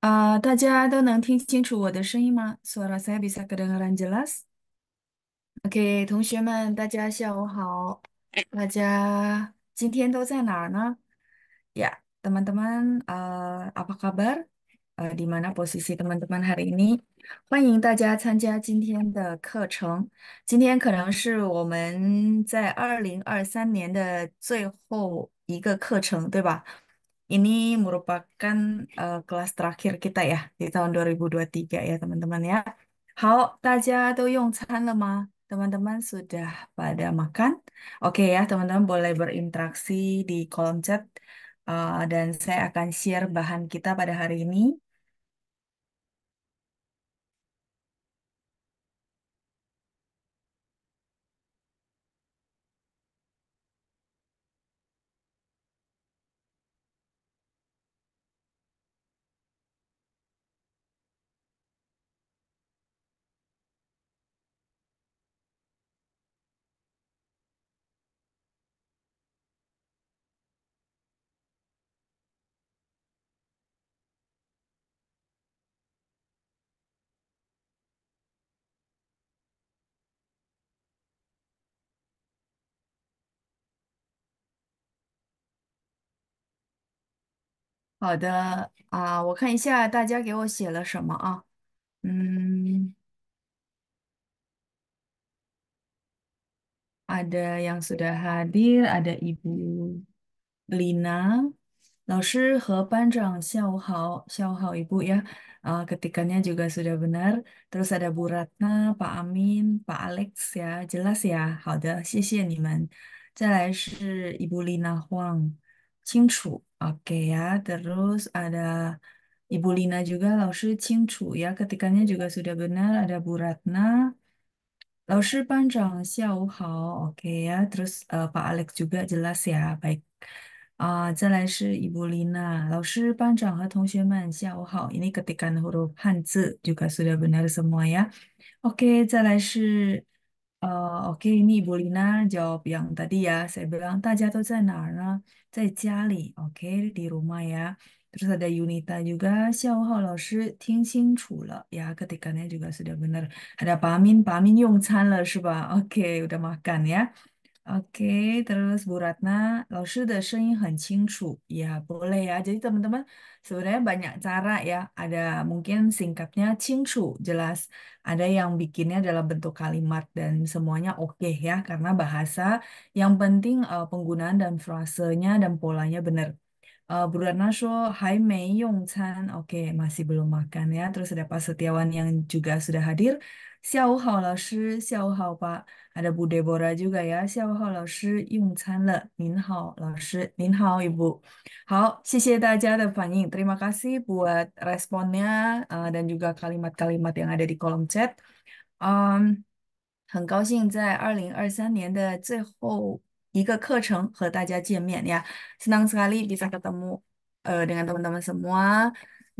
啊，大家都能听清楚我的声音吗？Suara saya bisa kedengaran jelas。OK，同学们，大家下午好。大家今天都在哪儿呢 i u n t a Nah, ya, teman-teman, apa kabar? Di mana posisi teman-teman hari ini？欢迎大家参加今天的课程。今天可能是我们在二零二三年的最后一个课程，对吧？Ini merupakan uh, kelas terakhir kita ya di tahun 2023 ya teman-teman ya. Hao, taja do yong chan le ma? Teman-teman sudah pada makan? Oke ya, teman-teman boleh berinteraksi di kolom chat uh, dan saya akan share bahan kita pada hari ini. 好的啊，我看一下大家给我写了什么啊。嗯，ada yang sudah hadir ada ibu Lina，老师和班长下午好，下午好，ibu ya，呃，ketikannya juga sudah benar，terus ada Bu Ratna，Pak Amin，Pak Alex ya，jelas ya，好的，谢谢你们。再来是 Ibu Lina Huang。Cingchu. Oke ya. Terus ada Ibu Lina juga Lao Shi Cingchu ya. Ketikannya juga sudah benar. Ada Bu Ratna. Lao Shi Panjang Xiao Hao. Oke ya. Terus uh, Pak Alex juga jelas ya. Baik. Uh, 再来是 Ibu Lina, Ini ketikan huruf Hanzi juga sudah benar semua ya. Oke, okay, Lina jawab yang tadi ya. Saya bilang tajah atau cenara, jali. Oke, di rumah ya. Terus ada Yunita juga, Xiaohao 老师听清楚了 ya. Ketikanya juga sudah benar. Ada Pamin, Pamin Yongchan 了是吧？Oke, udah makan ya. Oke, terus Bu Ratna, ya boleh ya. Jadi teman-teman sebenarnya banyak cara ya. Ada mungkin singkatnya cingcu, jelas. Ada yang bikinnya dalam bentuk kalimat dan semuanya oke ya, karena bahasa yang penting penggunaan dan frasenya dan polanya benar uh, eh, Bruna Hai Mei Yong Chan, oke okay, masih belum makan ya. Terus ada Pak Setiawan yang juga sudah hadir. Xiao Hao shi, Xiao Hao Pak. Ada Bu Deborah juga ya. Xiao Hao shi, Yong Chan Le, Nin Hao shi, Nin Hao Ibu. fan ying. Terima kasih buat responnya uh, dan juga kalimat-kalimat yang ada di kolom chat. Um, 很高兴在2023年的最后一个课程和大家见面呀。Senang sekali bisa iya. ketemu uh, dengan teman-teman semua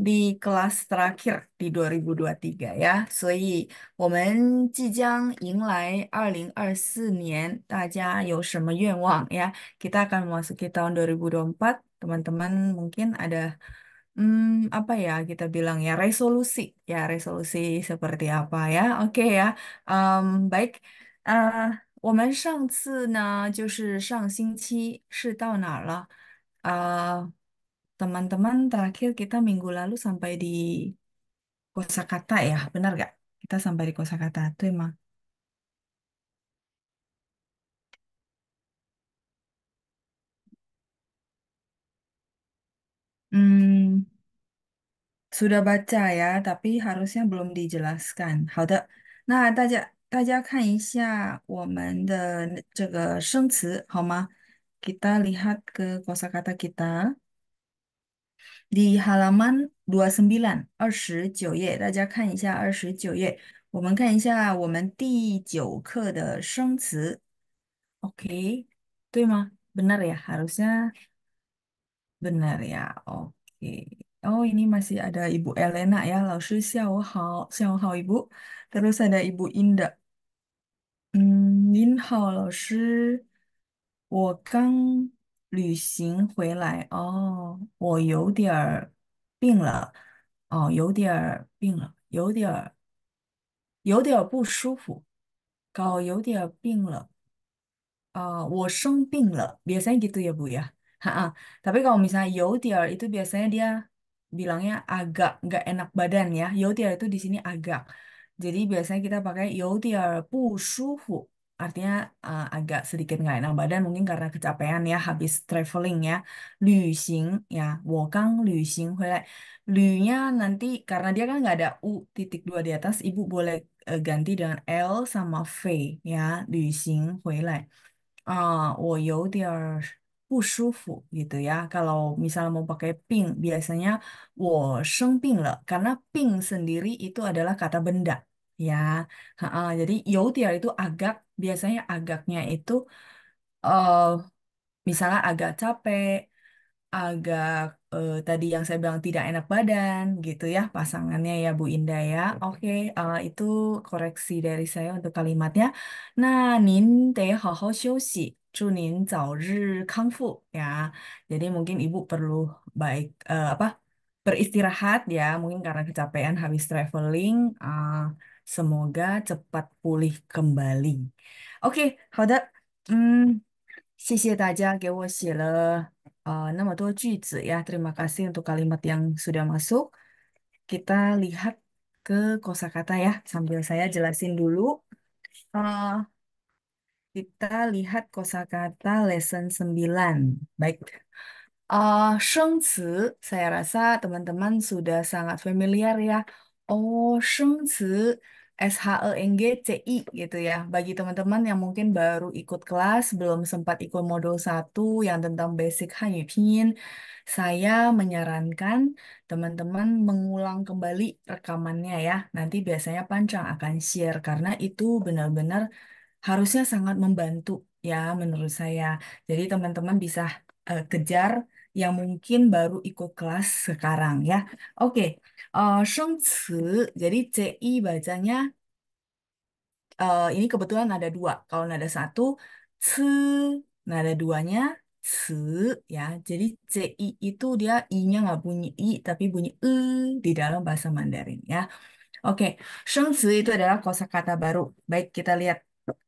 di kelas terakhir di 2023 ya. 呀所以我们即将迎来2024 Kita akan memasuki tahun 2024, teman-teman mungkin ada hmm, apa ya kita bilang ya resolusi ya resolusi seperti apa ya? Oke okay, ya, um, baik. Uh, 我们上次呢，就是上星期是到哪儿了？Uh, teman-teman, terakhir kita minggu lalu sampai di kosakata ya, benar gak? Kita sampai di kosakata itu emang. Hmm sudah baca ya, tapi harusnya belum dijelaskan. nah tajak. 大家看一下我们的那这个生词好吗？Kita lihat ke kosakata kita di halaman 29，二十九页，大家看一下二十九页。我们看一下我们第九课的生词。OK，对吗？Benar ya, harusnya benar ya. Oke. ini masih ada Ibu Elena ya. Laoshi, xiao hao, xiao hao Ibu. Terus ada Ibu Indah. 嗯，您好，老师，我刚旅行回来哦，我有点儿病了，哦，有点儿病了，有点儿有点儿不舒服，搞有点儿病了，呃，我生病了，biasanya gitu ya bu ya，ha，tapi kalau misalnya yau tiar itu biasanya dia bilangnya agak gak enak badan ya，yau tiar itu di sini agak Jadi biasanya kita pakai youtier pu shuhu. Artinya uh, agak sedikit nggak enak badan mungkin karena kecapean ya habis traveling ya. Lu ya, wo gang lu nya nanti karena dia kan nggak ada u titik dua di atas, ibu boleh uh, ganti dengan l sama v ya, lu xing wo shufu gitu ya. Kalau misalnya mau pakai ping, biasanya wo sheng ping le. Karena ping sendiri itu adalah kata benda. Ya, jadi youtiao itu agak, biasanya agaknya itu uh, misalnya agak capek, agak uh, tadi yang saya bilang tidak enak badan gitu ya pasangannya ya Bu Indah ya. Oke, uh, itu koreksi dari saya untuk kalimatnya. Nah, nin de hao hao xiuxi. Zhu nin zao ri kang fu ya. Jadi mungkin Ibu perlu baik uh, apa beristirahat ya, mungkin karena kecapean habis traveling. uh, Semoga cepat pulih kembali. terima kasih untuk kalimat yang sudah masuk. Kita lihat ke kosakata ya sambil saya jelasin dulu. Uh, kita lihat kosakata lesson 9. Baik. Uh, ci, saya rasa teman-teman sudah sangat familiar ya. Oh, ci, E I gitu ya. Bagi teman-teman yang mungkin baru ikut kelas, belum sempat ikut modul 1 yang tentang basic Hanyu Pinyin, saya menyarankan teman-teman mengulang kembali rekamannya ya. Nanti biasanya Pancang akan share karena itu benar-benar harusnya sangat membantu ya menurut saya. Jadi teman-teman bisa uh, kejar yang mungkin baru ikut kelas sekarang ya. Oke. Okay. Eh, shengci, jadi CI bacanya, ini kebetulan ada dua. Kalau nada satu, ci, nada duanya, ci, ya. Jadi CI itu dia I-nya nggak bunyi I, tapi bunyi E di dalam bahasa Mandarin, ya. Oke, shengci itu adalah kosakata baru. Baik, kita lihat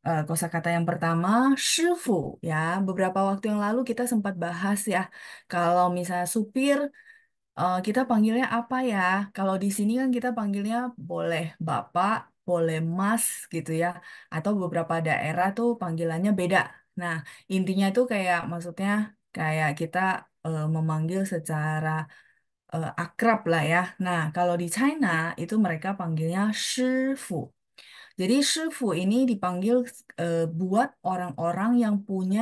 eh，kosa kata yang pertama, shifu, ya. Beberapa waktu yang lalu kita sempat bahas ya, kalau misalnya supir, Uh, kita panggilnya apa ya? Kalau di sini kan kita panggilnya boleh bapak, boleh mas gitu ya. Atau beberapa daerah tuh panggilannya beda. Nah, intinya tuh kayak maksudnya kayak kita uh, memanggil secara uh, akrab lah ya. Nah, kalau di China itu mereka panggilnya shifu. Jadi shifu ini dipanggil uh, buat orang-orang yang punya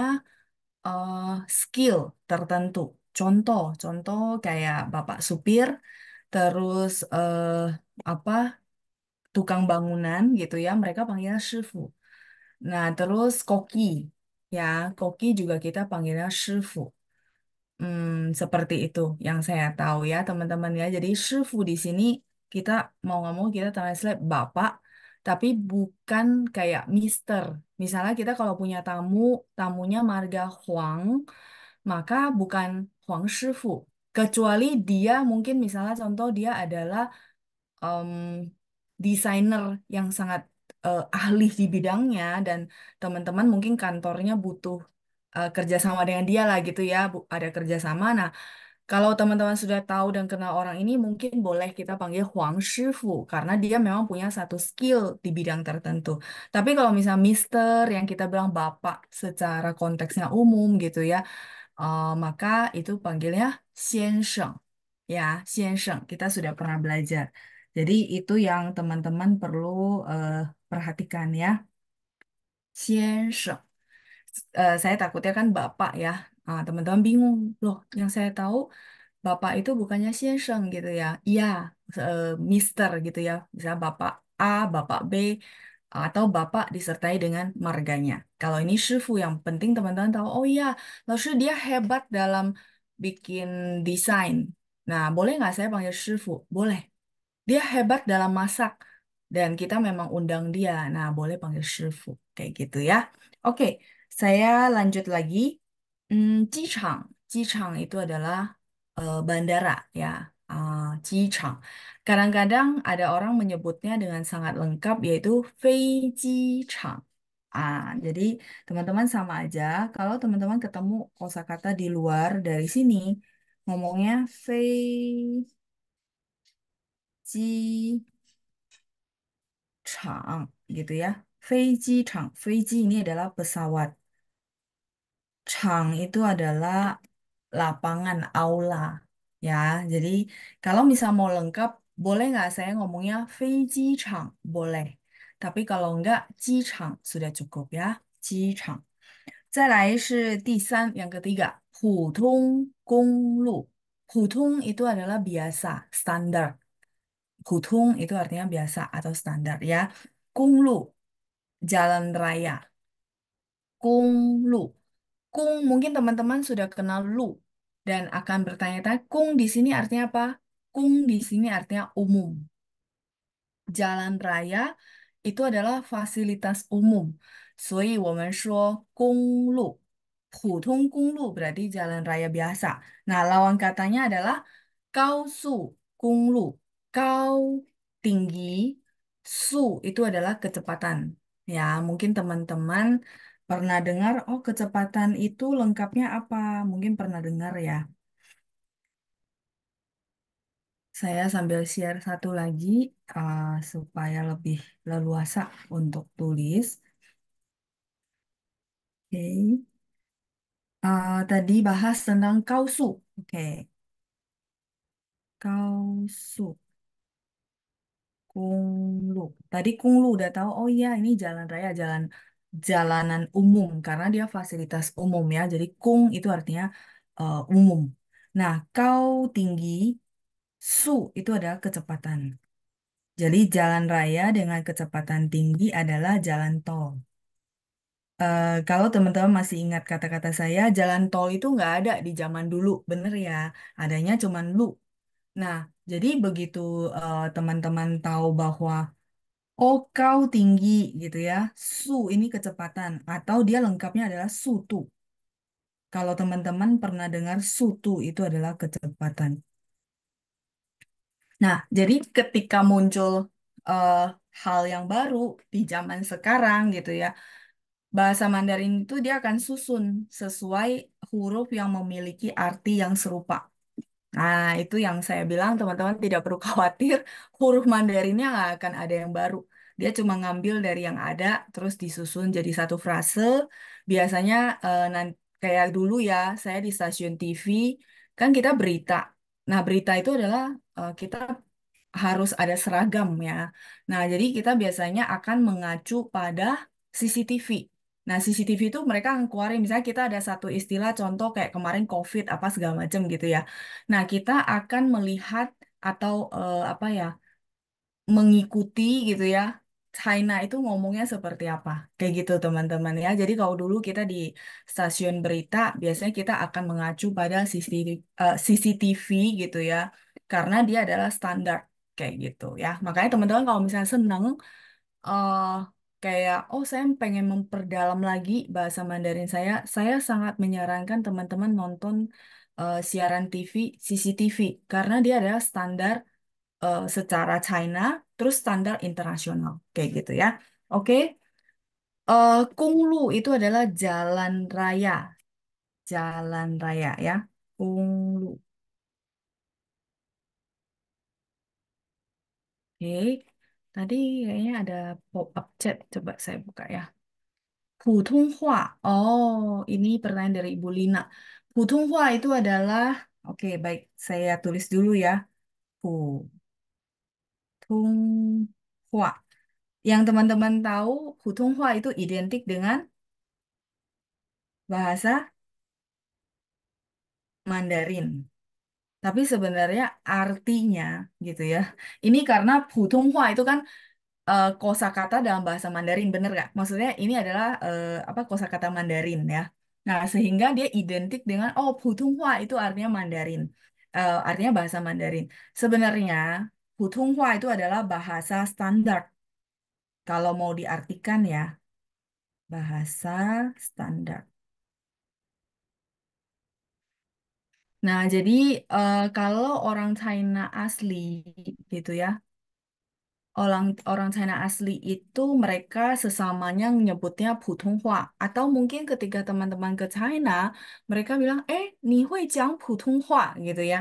uh, skill tertentu contoh contoh kayak bapak supir terus eh, apa tukang bangunan gitu ya mereka panggilnya shifu nah terus koki ya koki juga kita panggilnya shifu hmm, seperti itu yang saya tahu ya teman-teman ya jadi shifu di sini kita mau nggak mau kita translate bapak tapi bukan kayak mister misalnya kita kalau punya tamu tamunya marga Huang maka bukan Huang Shifu. Kecuali dia mungkin misalnya contoh dia adalah um, desainer yang sangat uh, ahli di bidangnya dan teman-teman mungkin kantornya butuh uh, kerjasama dengan dia lah gitu ya, ada kerjasama. Nah, kalau teman-teman sudah tahu dan kenal orang ini, mungkin boleh kita panggil Huang Shifu karena dia memang punya satu skill di bidang tertentu. Tapi kalau misalnya Mister yang kita bilang Bapak secara konteksnya umum gitu ya, Uh, maka itu panggilnya xiansheng. Ya, xiansheng. Kita sudah pernah belajar. Jadi itu yang teman-teman perlu uh, perhatikan ya. Xiansheng. Uh, saya takutnya kan bapak ya. Ah, teman-teman uh, bingung. Loh, yang saya tahu bapak itu bukannya xiansheng gitu ya. Iya, uh, mister gitu ya. Misalnya bapak A, bapak B atau bapak disertai dengan marganya. Kalau ini shifu yang penting teman-teman tahu, oh iya, Lalu dia hebat dalam bikin desain. Nah, boleh nggak saya panggil shifu? Boleh. Dia hebat dalam masak dan kita memang undang dia. Nah, boleh panggil shifu. Kayak gitu ya. Oke, saya lanjut lagi. Hmm, jichang. Jichang itu adalah uh, bandara ya uh, Kadang-kadang ada orang menyebutnya dengan sangat lengkap yaitu Fei Ah, jadi teman-teman sama aja. Kalau teman-teman ketemu kosakata di luar dari sini, ngomongnya Fei Chang, gitu ya. Fei Chang. Fei ini adalah pesawat. Chang itu adalah lapangan aula Ya, jadi kalau misal mau lengkap, boleh nggak saya ngomongnya Feiji Boleh. Tapi kalau nggak, Ji sudah cukup ya. Ji Chang. yang ketiga, putung kunglu. itu adalah biasa, standar. Putung itu artinya biasa atau standar ya. lu" jalan raya. lu" Kung mungkin teman-teman sudah kenal lu dan akan bertanya-tanya, kung di sini artinya apa? Kung di sini artinya umum. Jalan raya itu adalah fasilitas umum. Jadi, kung lu. lu berarti jalan raya biasa. Nah, lawan katanya adalah kau su kung lu. Kau tinggi, su itu adalah kecepatan. Ya, mungkin teman-teman Pernah dengar, oh kecepatan itu lengkapnya apa? Mungkin pernah dengar ya. Saya sambil share satu lagi uh, supaya lebih leluasa untuk tulis. Oke. Uh, tadi bahas tentang kausu. Oke. Kausu. Kunglu. Tadi Kunglu udah tahu, oh iya ini jalan raya, jalan jalanan umum karena dia fasilitas umum ya. Jadi kung itu artinya uh, umum. Nah, kau tinggi, su itu adalah kecepatan. Jadi jalan raya dengan kecepatan tinggi adalah jalan tol. Uh, kalau teman-teman masih ingat kata-kata saya, jalan tol itu nggak ada di zaman dulu, bener ya? Adanya cuman lu. Nah, jadi begitu eh, teman-teman uh, tahu bahwa Oh, kau tinggi gitu ya. Su ini kecepatan atau dia lengkapnya adalah sutu. Kalau teman-teman pernah dengar sutu itu adalah kecepatan. Nah, jadi ketika muncul uh, hal yang baru di zaman sekarang gitu ya, bahasa Mandarin itu dia akan susun sesuai huruf yang memiliki arti yang serupa. Nah, itu yang saya bilang teman-teman tidak perlu khawatir, huruf Mandarinnya nggak akan ada yang baru. Dia cuma ngambil dari yang ada terus disusun jadi satu frase. Biasanya eh, nan- kayak dulu ya, saya di stasiun TV kan kita berita. Nah, berita itu adalah eh, kita harus ada seragam ya. Nah, jadi kita biasanya akan mengacu pada CCTV. Nah, CCTV itu mereka ngeluarin, misalnya kita ada satu istilah, contoh kayak kemarin COVID apa segala macam gitu ya. Nah, kita akan melihat atau uh, apa ya, mengikuti gitu ya China itu ngomongnya seperti apa. Kayak gitu teman-teman ya. Jadi kalau dulu kita di stasiun berita, biasanya kita akan mengacu pada eh, CCTV, gitu ya. Karena dia adalah standar kayak gitu ya. Makanya teman-teman kalau misalnya senang, uh, eh, kayak, oh saya pengen memperdalam lagi bahasa Mandarin saya, saya sangat menyarankan teman-teman nonton uh, siaran TV CCTV. Karena dia adalah standar uh, secara China terus standar internasional kayak gitu ya. Oke. Uh, Kunglu itu adalah jalan raya. Jalan raya ya. Kunglu. Oke. Tadi kayaknya ada pop-up chat coba saya buka ya. Putonghua. Oh, ini pertanyaan dari Ibu Lina. Putonghua itu adalah oke, baik saya tulis dulu ya. Pu Hutonghua, Yang teman-teman tahu, Hutonghua itu identik dengan bahasa Mandarin. Tapi sebenarnya artinya gitu ya. Ini karena Hutonghua itu kan uh, kosakata dalam bahasa Mandarin, bener gak? Maksudnya ini adalah uh, apa kosakata Mandarin ya. Nah, sehingga dia identik dengan oh Hutonghua itu artinya Mandarin. Uh, artinya bahasa Mandarin. Sebenarnya Putunghwa itu adalah bahasa standar. Kalau mau diartikan ya, bahasa standar. Nah, jadi uh, kalau orang China asli gitu ya, orang orang China asli itu mereka sesamanya menyebutnya Putonghua atau mungkin ketika teman-teman ke China mereka bilang eh ni hui jiang Putonghua gitu ya.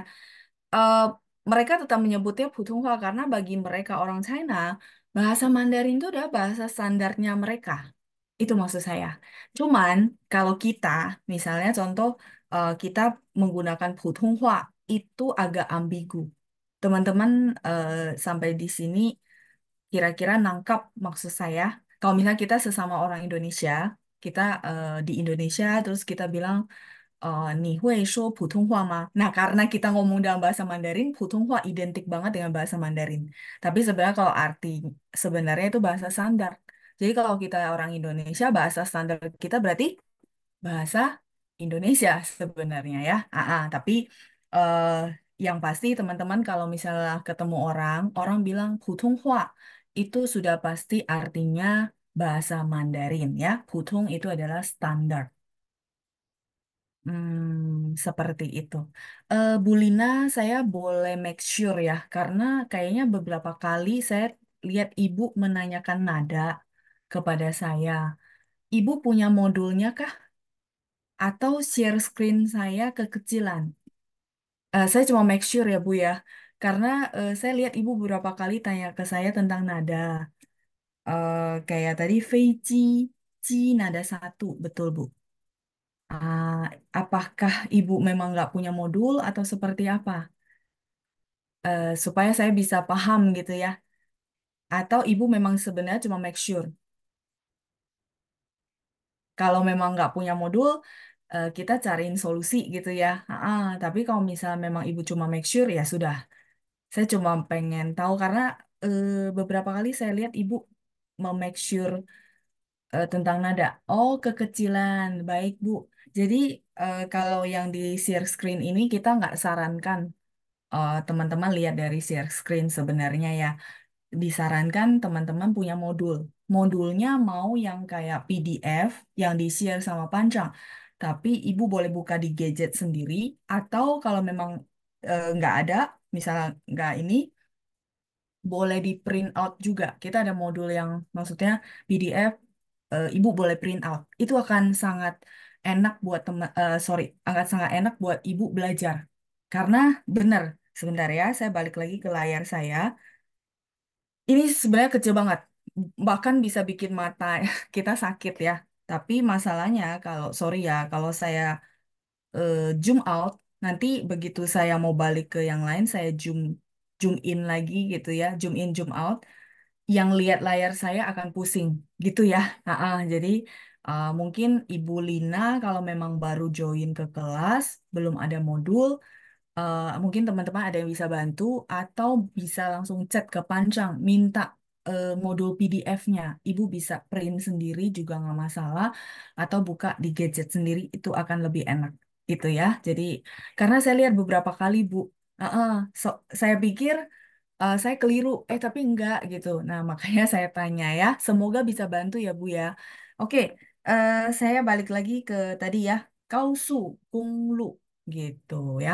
Uh, mereka tetap menyebutnya Putonghua karena bagi mereka orang China, bahasa Mandarin itu udah bahasa standarnya mereka. Itu maksud saya. Cuman kalau kita, misalnya contoh uh, kita menggunakan Putonghua itu agak ambigu. Teman-teman uh, sampai di sini kira-kira nangkap maksud saya. Kalau misalnya kita sesama orang Indonesia, kita uh, di Indonesia terus kita bilang Eh, ma. Nah, karena kita ngomong dalam bahasa Mandarin, Putonghua identik banget dengan bahasa Mandarin. Tapi sebenarnya kalau arti sebenarnya itu bahasa standar. Jadi kalau kita orang Indonesia, bahasa standar kita berarti bahasa Indonesia sebenarnya ya. Aa. Ah, ah, tapi uh, yang pasti teman-teman kalau misalnya ketemu orang, orang bilang Putonghua itu sudah pasti artinya bahasa Mandarin ya. Putung itu adalah standar. Hmm, seperti itu. Eh, Bu Lina, saya boleh make sure ya, karena kayaknya beberapa kali saya lihat Ibu menanyakan nada kepada saya. Ibu punya modulnya kah? Atau share screen saya kekecilan? Eh, saya cuma make sure ya, Bu ya, karena uh, saya lihat Ibu beberapa kali tanya ke saya tentang nada. Eh, kayak tadi Fei Chi, Chi nada satu, betul Bu. Ah, apakah ibu memang nggak punya modul atau seperti apa? Uh, supaya saya bisa paham gitu ya. Atau ibu memang sebenarnya cuma make sure. Kalau memang nggak punya modul, uh, kita cariin solusi gitu ya. Ah, tapi kalau misalnya memang ibu cuma make sure, ya sudah. Saya cuma pengen tahu karena uh, beberapa kali saya lihat ibu memake sure tentang nada. Oh, kekecilan. Baik, Bu. Jadi uh, kalau yang di share screen ini kita nggak sarankan teman eh, teman-teman lihat dari share screen sebenarnya ya. Disarankan teman-teman punya modul. Modulnya mau yang kayak PDF yang di share sama panjang. Tapi ibu boleh buka di gadget sendiri atau kalau memang uh, nggak ada, misalnya nggak ini, boleh di print out juga. Kita ada modul yang maksudnya PDF, uh, ibu boleh print out. Itu akan sangat enak buat teman uh, eh, sorry akan sangat enak buat ibu belajar karena benar sebentar ya saya balik lagi ke layar saya ini sebenarnya kecil banget bahkan bisa bikin mata kita sakit ya tapi masalahnya kalau sorry ya kalau saya uh, zoom out nanti begitu saya mau balik ke yang lain saya zoom zoom in lagi gitu ya zoom in zoom out yang lihat layar saya akan pusing gitu ya. Nah, uh, jadi Uh, mungkin Ibu Lina kalau memang baru join ke kelas, belum ada modul, uh, mungkin teman-teman ada yang bisa bantu atau bisa langsung chat ke Pancang, minta uh, modul PDF-nya. Ibu bisa print sendiri juga nggak masalah, atau buka di gadget sendiri itu akan lebih enak gitu ya. Jadi karena saya lihat beberapa kali Bu, uh -uh, so, saya pikir uh, saya keliru, eh tapi enggak gitu. Nah makanya saya tanya ya, semoga bisa bantu ya Bu ya. Oke, uh, saya balik lagi ke tadi ya, kau su kung lu gitu ya.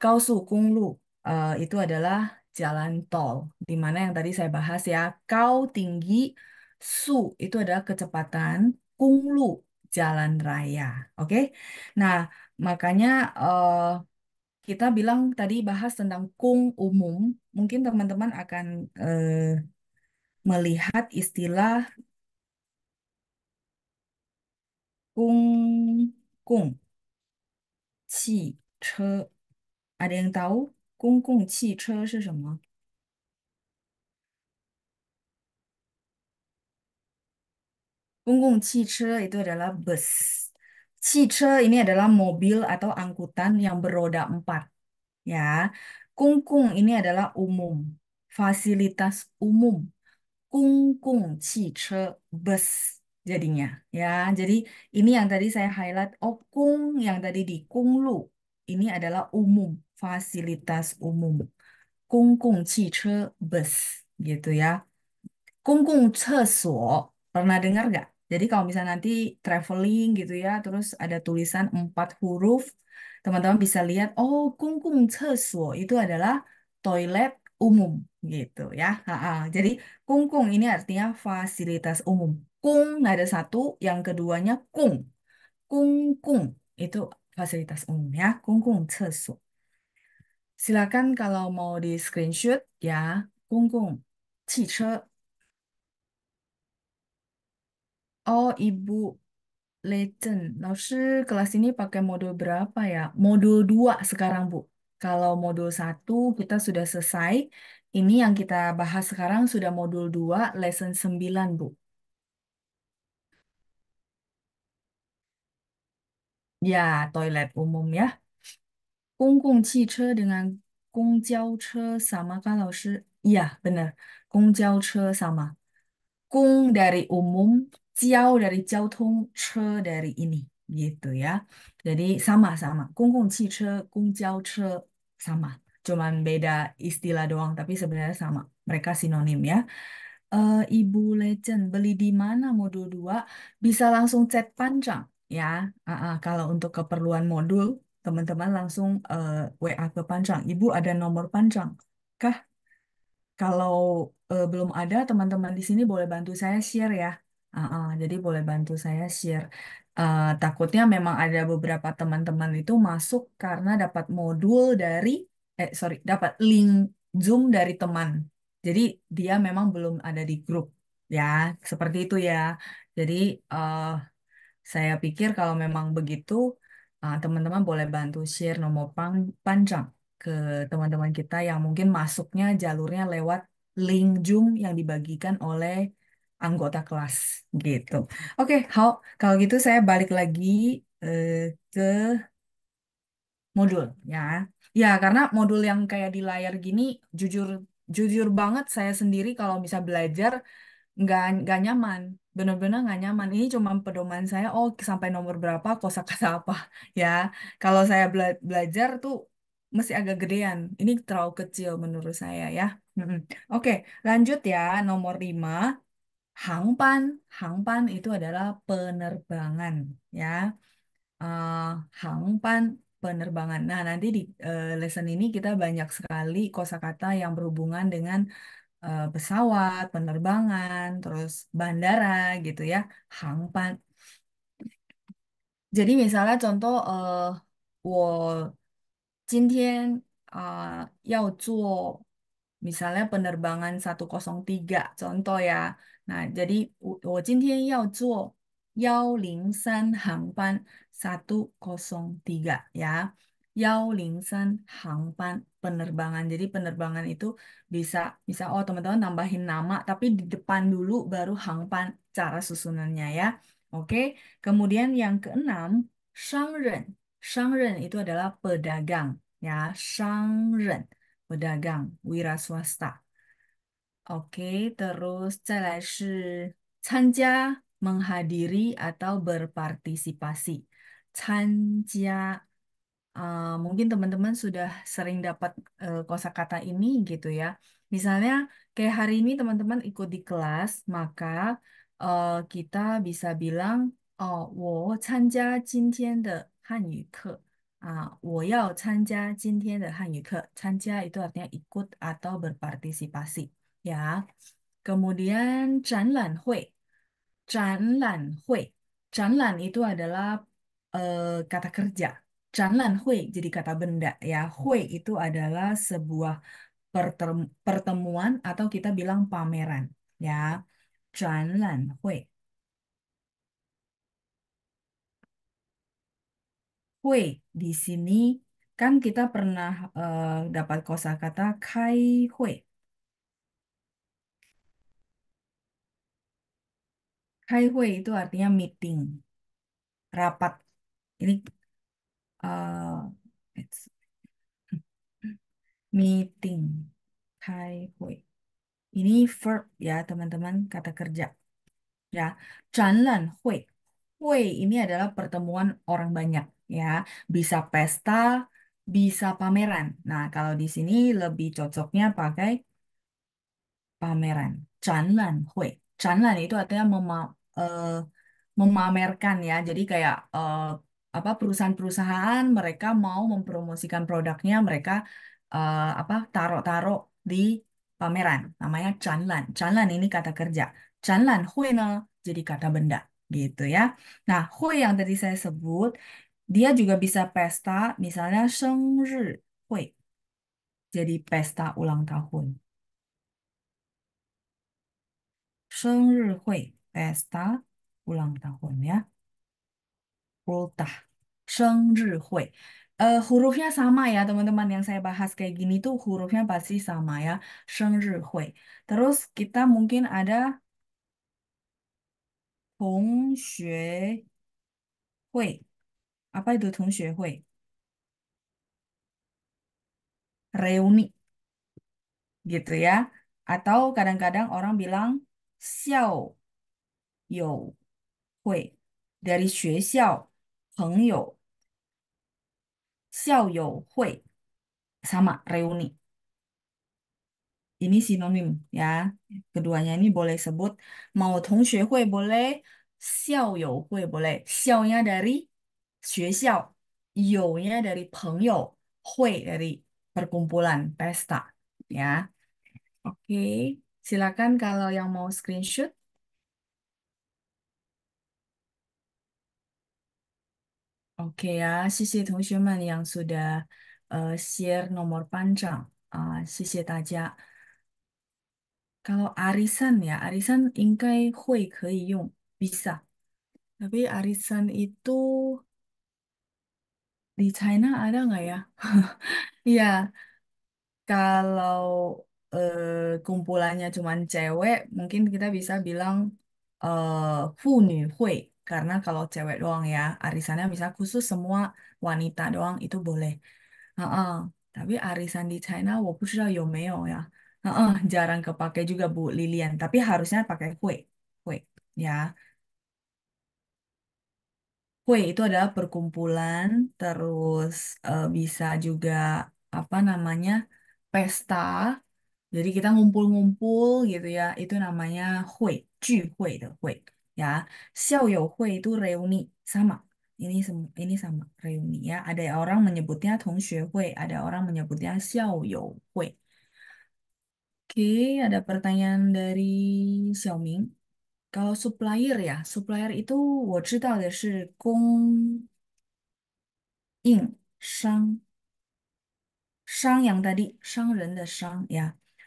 kau Kaosu Kunglu uh, eh, itu adalah jalan tol, di mana yang tadi saya bahas ya, Kau tinggi, Su itu adalah kecepatan, kung lu jalan raya, oke? Nah, makanya uh, kita bilang tadi bahas tentang kung umum, mungkin teman-teman akan uh, melihat istilah Kung, che. Ada yang tahu Kung itu adalah bus. Cice ini adalah mobil atau angkutan yang beroda empat. Ya, kungkung ini adalah umum, fasilitas umum. Kungkung cice bus jadinya ya. Jadi ini yang tadi saya highlight okung yang tadi di kunglu ini adalah umum, fasilitas umum. Kungkung cice bus gitu ya. Kungkung cesuo pernah dengar nggak? Jadi kalau misalnya nanti traveling gitu ya, terus ada tulisan empat huruf, teman-teman bisa lihat, oh kungkung cesuo itu adalah toilet umum gitu ya. Ha -ha. Jadi kungkung ini artinya fasilitas umum kung nah, ada satu, yang keduanya kung. Kung kung itu fasilitas umum ya, kung kung cesu. Silakan kalau mau di screenshot ya, kung kung cice. Oh, Ibu Legend. Laoshi, kelas ini pakai modul berapa ya? Modul dua sekarang, Bu. Kalau modul satu kita sudah selesai. Ini yang kita bahas sekarang sudah modul 2, lesson 9, Bu. Ya, toilet umum ya. dengan sama kan, Laos? Iya, benar. Kungjau ce sama. Kung dari umum, jiao dari 交通, ce dari ini. Gitu ya. Jadi sama-sama. Kungkung cice, kungjau ce sama. Cuman beda istilah doang, tapi sebenarnya sama. Mereka sinonim ya. Uh, Ibu Legend, beli di mana modul 2? Bisa langsung chat panjang ya. Uh-uh, kalau untuk keperluan modul, teman-teman langsung uh, eh, WA ke Panjang, Ibu ada nomor Panjang, kah? Kalau uh, belum ada, teman-teman di sini boleh bantu saya share ya. Uh-uh, jadi boleh bantu saya share. Uh, takutnya memang ada beberapa teman-teman itu masuk karena dapat modul dari, eh sorry, dapat link Zoom dari teman. Jadi dia memang belum ada di grup ya, seperti itu ya. Jadi uh, saya pikir kalau memang begitu, teman eh, teman-teman boleh bantu share nomor pan- panjang ke teman-teman kita yang mungkin masuknya jalurnya lewat link Zoom yang dibagikan oleh anggota kelas gitu. Oke, okay, kalau gitu saya balik lagi uh, ke modul ya. Ya, karena modul yang kayak di layar gini jujur jujur banget saya sendiri kalau bisa belajar nggak nggak nyaman benar-benar nggak nyaman. Ini cuma pedoman saya, oh sampai nomor berapa, kosakata apa. Ya, kalau saya bela belajar tuh mesti agak gedean. Ini terlalu kecil menurut saya ya. mm Oke, lanjut ya. Nomor lima hangpan. Hangpan itu adalah penerbangan ya. Uh, hangpan penerbangan. Nah, nanti di uh, lesson ini kita banyak sekali kosakata yang berhubungan dengan uh, pesawat, penerbangan, terus bandara gitu ya, hangpan. Jadi misalnya contoh, uh, 我今天啊、uh, 要做 misalnya penerbangan 103 contoh ya. Nah, jadi 我今天要做103航班103 ya. 103 Hang Pan penerbangan. Jadi penerbangan itu bisa bisa oh teman-teman tambahin nama tapi di depan dulu baru Hang Pan cara susunannya ya. Oke. Kemudian yang keenam Shangren. Shangren itu adalah pedagang ya, Shangren, pedagang, wira swasta. Oke, terus terus 再来是参加 menghadiri atau berpartisipasi. Canja Uh, mungkin teman-teman sudah sering dapat uh, kosakata ini gitu ya. Misalnya kayak hari ini teman-teman ikut di kelas, maka uh, kita bisa bilang, oh, ah, itu artinya ikut atau berpartisipasi ya. Kemudian 展览会，展览会，展览 itu adalah uh, kata kerja Chanlan Hui jadi kata benda ya. Hui itu adalah sebuah pertemuan atau kita bilang pameran ya. Chanlan Hui. Hui di sini kan kita pernah uh, dapat kosakata kai hui. Kai hui itu artinya meeting, rapat. Ini Uh, meeting, kai hui. Ini verb ya teman-teman kata kerja. Ya, Chanlan hui. Hui ini adalah pertemuan orang banyak ya. Bisa pesta, bisa pameran. Nah, kalau di sini lebih cocoknya pakai pameran. Chanlan hui. chanlan itu artinya mema uh, memamerkan ya. Jadi kayak uh, apa perusahaan-perusahaan mereka mau mempromosikan produknya mereka uh, apa taruh-taruh di pameran namanya chanlan. Chanlan ini kata kerja. Chanlan hui ne jadi kata benda gitu ya. Nah, hui yang tadi saya sebut dia juga bisa pesta misalnya sengri hui. Jadi pesta ulang tahun. Sengri hui, pesta ulang tahun ya. Ultah Sengzhihui. Eh hurufnya sama ya teman-teman yang saya bahas kayak gini tuh hurufnya pasti sama ya Sengzhihui. Terus kita mungkin ada Tongxue Apa itu Tongxue Hui? Reuni gitu ya. Atau kadang-kadang orang bilang Xiao You Hui dari Yo sama reuni. Ini sinonim ya. Keduanya ini boleh sebut mau hui boleh, xiao hui boleh. Xiao-nya dari xuexiao, you-nya dari pengyo, hui dari perkumpulan, pesta ya. Oke, silakan kalau yang mau screenshot Oke ya, teman-teman yang sudah eh, share nomor panjang, ah, Sisi Taja. Kalau arisan ya, arisan ingkai hui kei yung, bisa. Tapi arisan itu di China ada nggak ya? Iya, kalau uh, kumpulannya cuma cewek, mungkin kita bisa bilang eh, hui. Karena kalau cewek doang ya, arisannya bisa khusus semua wanita doang itu boleh. Heeh. Tapi arisan di China, yomeo ya, uh-uh. jarang kepake juga Bu Lilian, tapi harusnya pakai kue. Kue, ya. Kue itu adalah perkumpulan, terus uh, bisa juga apa namanya pesta. Jadi kita ngumpul-ngumpul gitu ya, itu namanya hui, 聚会的会. Ya, ya 校友 Hui itu reuni sama ini sem- ini sama reuni ya ada orang menyebutnya Hui, ada orang menyebutnya 校友 Hui. oke ada pertanyaan dari Xiaoming kalau supplier ya supplier itu 我知道的是供应商商 yang tadi 商人的商 ya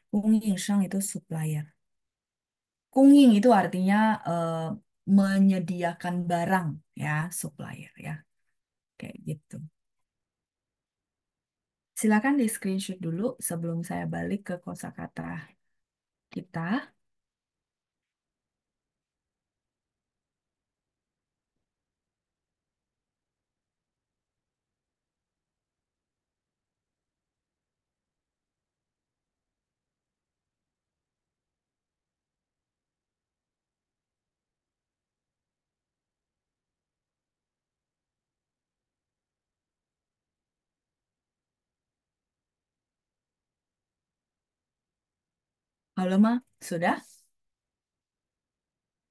供应商 itu supplier Kunging itu artinya uh, menyediakan barang ya, supplier ya. Kayak gitu. Silakan di screenshot dulu sebelum saya balik ke kosakata kita. Halo Ma, sudah?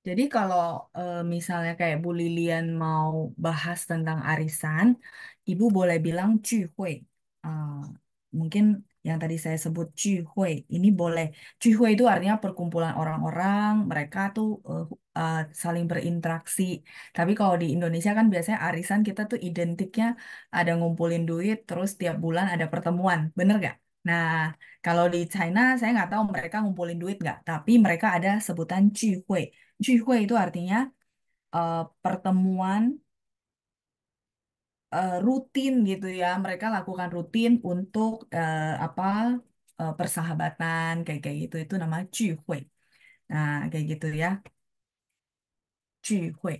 Jadi kalau e, misalnya kayak Bu Lilian mau bahas tentang arisan, Ibu boleh bilang cihui. Eh, mungkin yang tadi saya sebut cihui, ini boleh. Cihui itu artinya perkumpulan orang-orang, mereka tuh eh, saling berinteraksi. Tapi kalau di Indonesia kan biasanya arisan kita tuh identiknya ada ngumpulin duit, terus tiap bulan ada pertemuan, bener gak? Nah, kalau di China saya nggak tahu mereka ngumpulin duit nggak, tapi mereka ada sebutan juhui. Juhui itu artinya uh, pertemuan uh, rutin gitu ya. Mereka lakukan rutin untuk uh, apa uh, persahabatan kayak kayak gitu itu nama juhui. Nah, kayak gitu ya. Juhui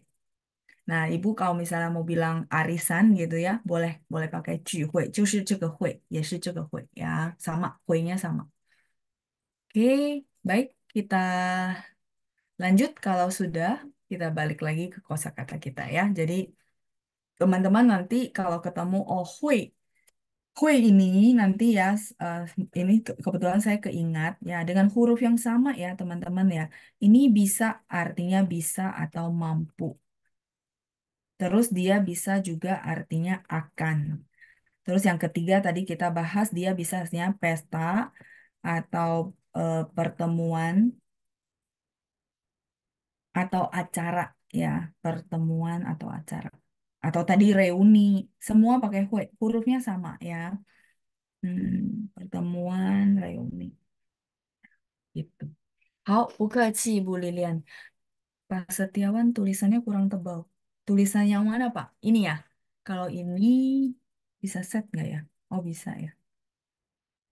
nah ibu kalau misalnya mau bilang arisan gitu ya, boleh boleh pakai ya. sama, kuenya sama. Oke, baik kita lanjut kalau sudah kita balik lagi ke kosa kata kita ya. Jadi teman-teman nanti kalau ketemu oh hui Hui ini nanti ya, uh, ini kebetulan saya keingat ya dengan huruf yang sama ya teman-teman ya. Ini bisa artinya bisa atau mampu Terus dia bisa juga artinya akan. Terus yang ketiga tadi kita bahas dia bisa artinya pesta atau e, pertemuan atau acara ya, pertemuan atau acara. Atau tadi reuni, semua pakai hue, hurufnya sama ya. Hmm, pertemuan, reuni. Gitu. bukan sih Bu Lilian. Pak Setiawan tulisannya kurang tebal. Tulisan yang mana, Pak? Ini ya. Kalau ini bisa set nggak ya? Oh, bisa ya.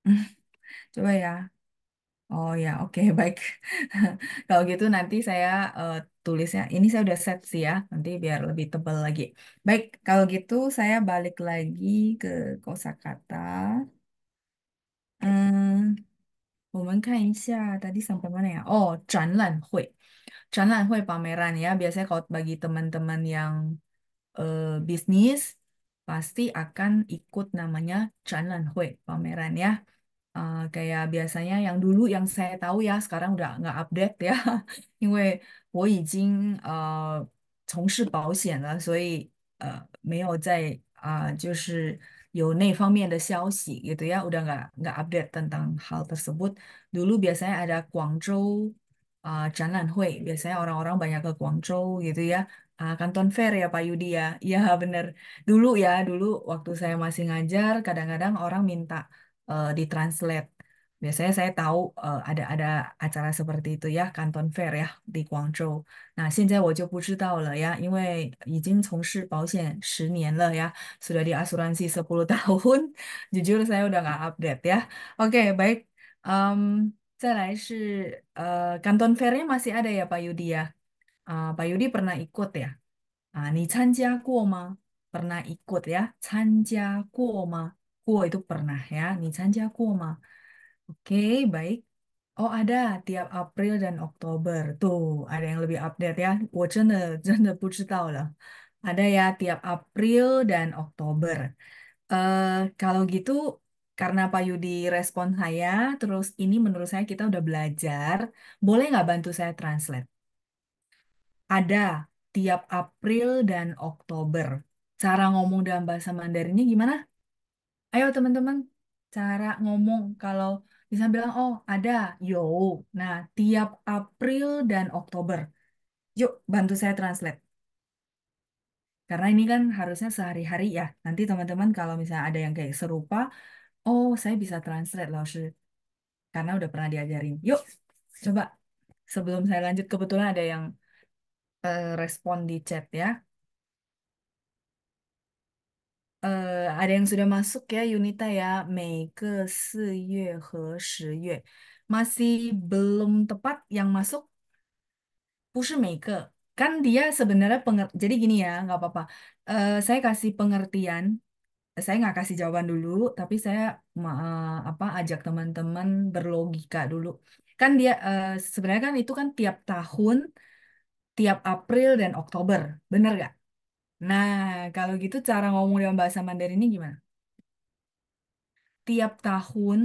Coba ya. Oh ya, oke, baik. Kalau gitu nanti saya eh, tulisnya, ini saya udah set sih ya, nanti biar lebih tebal lagi. Baik, kalau gitu saya balik lagi ke kosakata. Hmm, 我们看一下 tadi sampai mana ya? Oh, 展览会 pameran ya biasanya kalau bagi teman-teman yang uh, bisnis pasti akan ikut namanya Hui pameran ya uh, kayak biasanya yang dulu yang saya tahu ya sekarang udah nggak update ya 因为我已经呃从事保险了，所以呃没有在啊、呃、就是有那方面的消息 gitu eh, ya udah nggak nggak update tentang hal tersebut. Dulu biasanya ada Guangzhou uh, eh, Janlan Biasanya orang-orang banyak ke Guangzhou gitu ya. Uh, Kanton Fair ya Pak Yudi ya. Ya bener. Dulu ya, dulu waktu saya masih ngajar, kadang-kadang orang minta uh, eh, translate. Biasanya saya tahu uh, ada ada acara seperti itu ya, Kanton Fair ya di Guangzhou. Nah, sekarang saya tidak ya, karena sudah di asuransi 10 tahun. Jujur saya sudah nggak update ya. Oke, okay, baik. Um, 再来是呃 kanton kanton fairnya masih ada ya Pak Yudi ya? Ah, Pak Yudi pernah ikut ya? Ah, pernah ikut ya? 参加过吗？过 itu pernah ya. Oke baik. Oh, ada tiap April dan Oktober. Tuh, ada yang lebih update ya. lah. Ada ya tiap April dan Oktober. kalau gitu karena Pak Yudi respon saya, terus ini menurut saya kita udah belajar, boleh nggak bantu saya translate? Ada tiap April dan Oktober. Cara ngomong dalam bahasa Mandarinnya gimana? Ayo teman-teman, cara ngomong kalau bisa bilang, oh ada, yo. Nah, tiap April dan Oktober. Yuk, bantu saya translate. Karena ini kan harusnya sehari-hari ya. Nanti teman-teman kalau misalnya ada yang kayak serupa, Oh, saya bisa translate loh, sih. Karena udah pernah diajarin. Yuk, coba. Sebelum saya lanjut, kebetulan ada yang uh, respon di chat ya. Uh, ada yang sudah masuk ya, Yunita ya. Mei si yue He, yue. Masih belum tepat yang masuk, Pushi ke. Kan dia sebenarnya, jadi gini ya, nggak apa-apa. Uh, saya kasih pengertian saya nggak kasih jawaban dulu, tapi saya uh, apa ajak teman-teman berlogika dulu. Kan dia uh, sebenarnya kan itu kan tiap tahun, tiap April dan Oktober, bener nggak? Nah, kalau gitu cara ngomong dalam bahasa Mandarin ini gimana? Tiap tahun,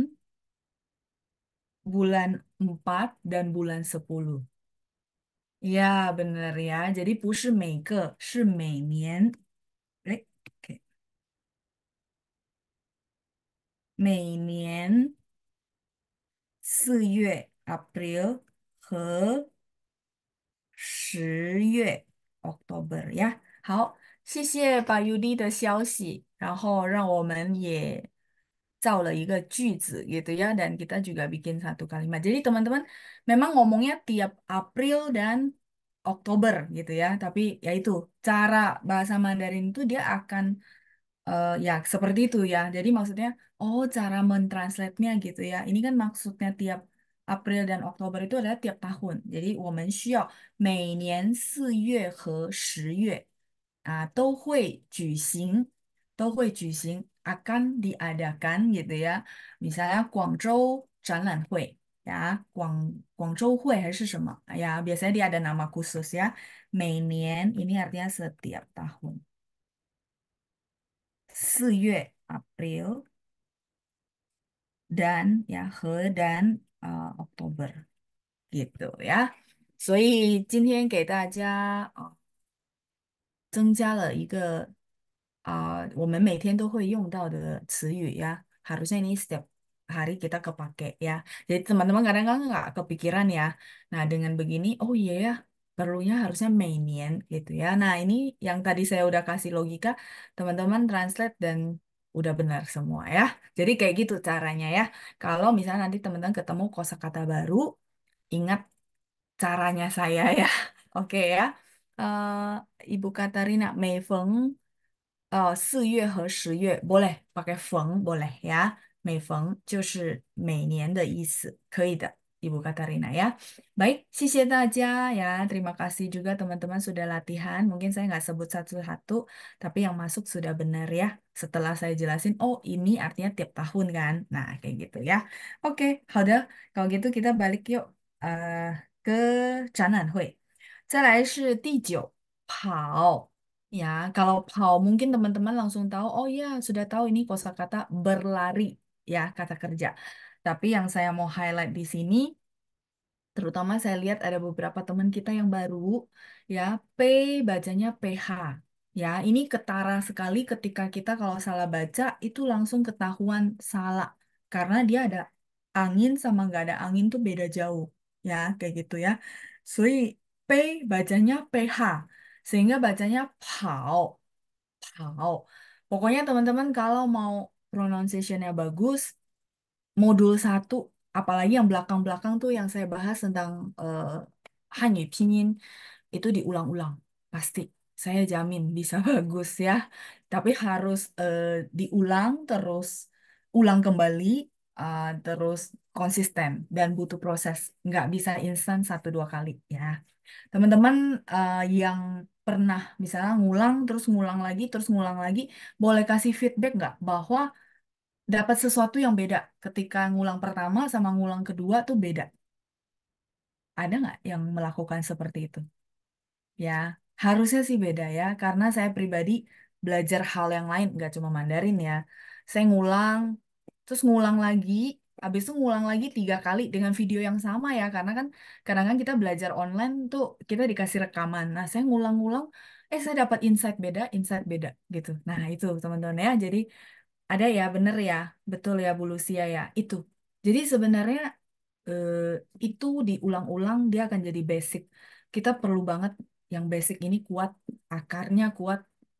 bulan 4 dan bulan 10. Ya, benar ya. Jadi, tahun, 每年四月 April 和十月 October 呀。好，谢谢把 u ya dan kita juga bikin satu kalimat. Jadi teman-teman memang ngomongnya tiap April dan Oktober gitu ya, tapi ya itu cara bahasa Mandarin itu dia akan Eh, ya, seperti itu ya. Jadi maksudnya, oh cara mentranslate-nya gitu ya. Ini kan maksudnya tiap April dan Oktober itu adalah tiap tahun. Jadi, Jadi, 我们需要每年四月和十月啊都会举行，都会举行 akan diadakan gitu ya. Misalnya ya. Guang Guangzhou Ya, biasanya dia ada nama khusus ya. tahun ini artinya setiap tahun. 四月 April dan ya he dan 呃 eh, October gitu ya，所以今天给大家啊、呃、增加了一个啊、呃、我们每天都会用到的词语呀，harusnya ini setiap hari kita kepake ya. Jadi teman-teman kadang-kadang nggak kepikiran ya. Nah dengan begini, oh iya yeah, ya perlunya harusnya Mainian gitu ya. Nah, ini yang tadi saya udah kasih logika, teman-teman translate dan udah benar semua ya. Jadi kayak gitu caranya ya. Kalau misalnya nanti teman-teman ketemu kosakata baru, ingat caranya saya ya. Oke ya. Uh, Ibu Katarina, Mei Feng, uh, boleh pakai Feng, boleh ya. Mei Feng, ya，每逢就是每年的意思，可以的。Ibu Katarina ya. Baik, sisi aja ya. Terima kasih juga teman-teman sudah latihan. Mungkin saya nggak sebut satu-satu, tapi yang masuk sudah benar ya. Setelah saya jelasin, oh ini artinya tiap tahun kan. Nah, kayak gitu ya. Oke, udah. Kalau gitu kita balik yuk uh, ke Canan Hui. ya. kalau pao mungkin teman-teman langsung tahu, oh ya, sudah tahu ini kosakata berlari ya, kata kerja. Tapi yang saya mau highlight di sini, terutama saya lihat ada beberapa teman kita yang baru, ya P bacanya PH. Ya, ini ketara sekali ketika kita kalau salah baca itu langsung ketahuan salah. Karena dia ada angin sama nggak ada angin tuh beda jauh. Ya, kayak gitu ya. So, P bacanya PH. Sehingga bacanya pao. Pao. Pokoknya teman-teman kalau mau pronunciation-nya bagus, modul satu apalagi yang belakang-belakang tuh yang saya bahas tentang uh, eh, Hanyu Pinyin itu diulang-ulang pasti saya jamin bisa bagus ya tapi harus uh, diulang terus ulang kembali uh, terus konsisten dan butuh proses nggak bisa instan satu dua kali ya teman-teman uh, yang pernah misalnya ngulang terus ngulang lagi terus ngulang lagi boleh kasih feedback nggak bahwa dapat sesuatu yang beda ketika ngulang pertama sama ngulang kedua tuh beda. Ada nggak yang melakukan seperti itu? Ya, harusnya sih beda ya, karena saya pribadi belajar hal yang lain, nggak cuma Mandarin ya. Saya ngulang, terus ngulang lagi, habis itu ngulang lagi tiga kali dengan video yang sama ya, karena kan kadang kan kita belajar online tuh kita dikasih rekaman. Nah, saya ngulang-ngulang, eh saya dapat insight beda, insight beda gitu. Nah, itu teman-teman ya. Jadi ada ya, bener ya, betul ya Bu Lucia ya, itu. Jadi sebenarnya eh, itu diulang-ulang dia akan jadi basic. Kita perlu banget yang basic ini kuat, akarnya kuat,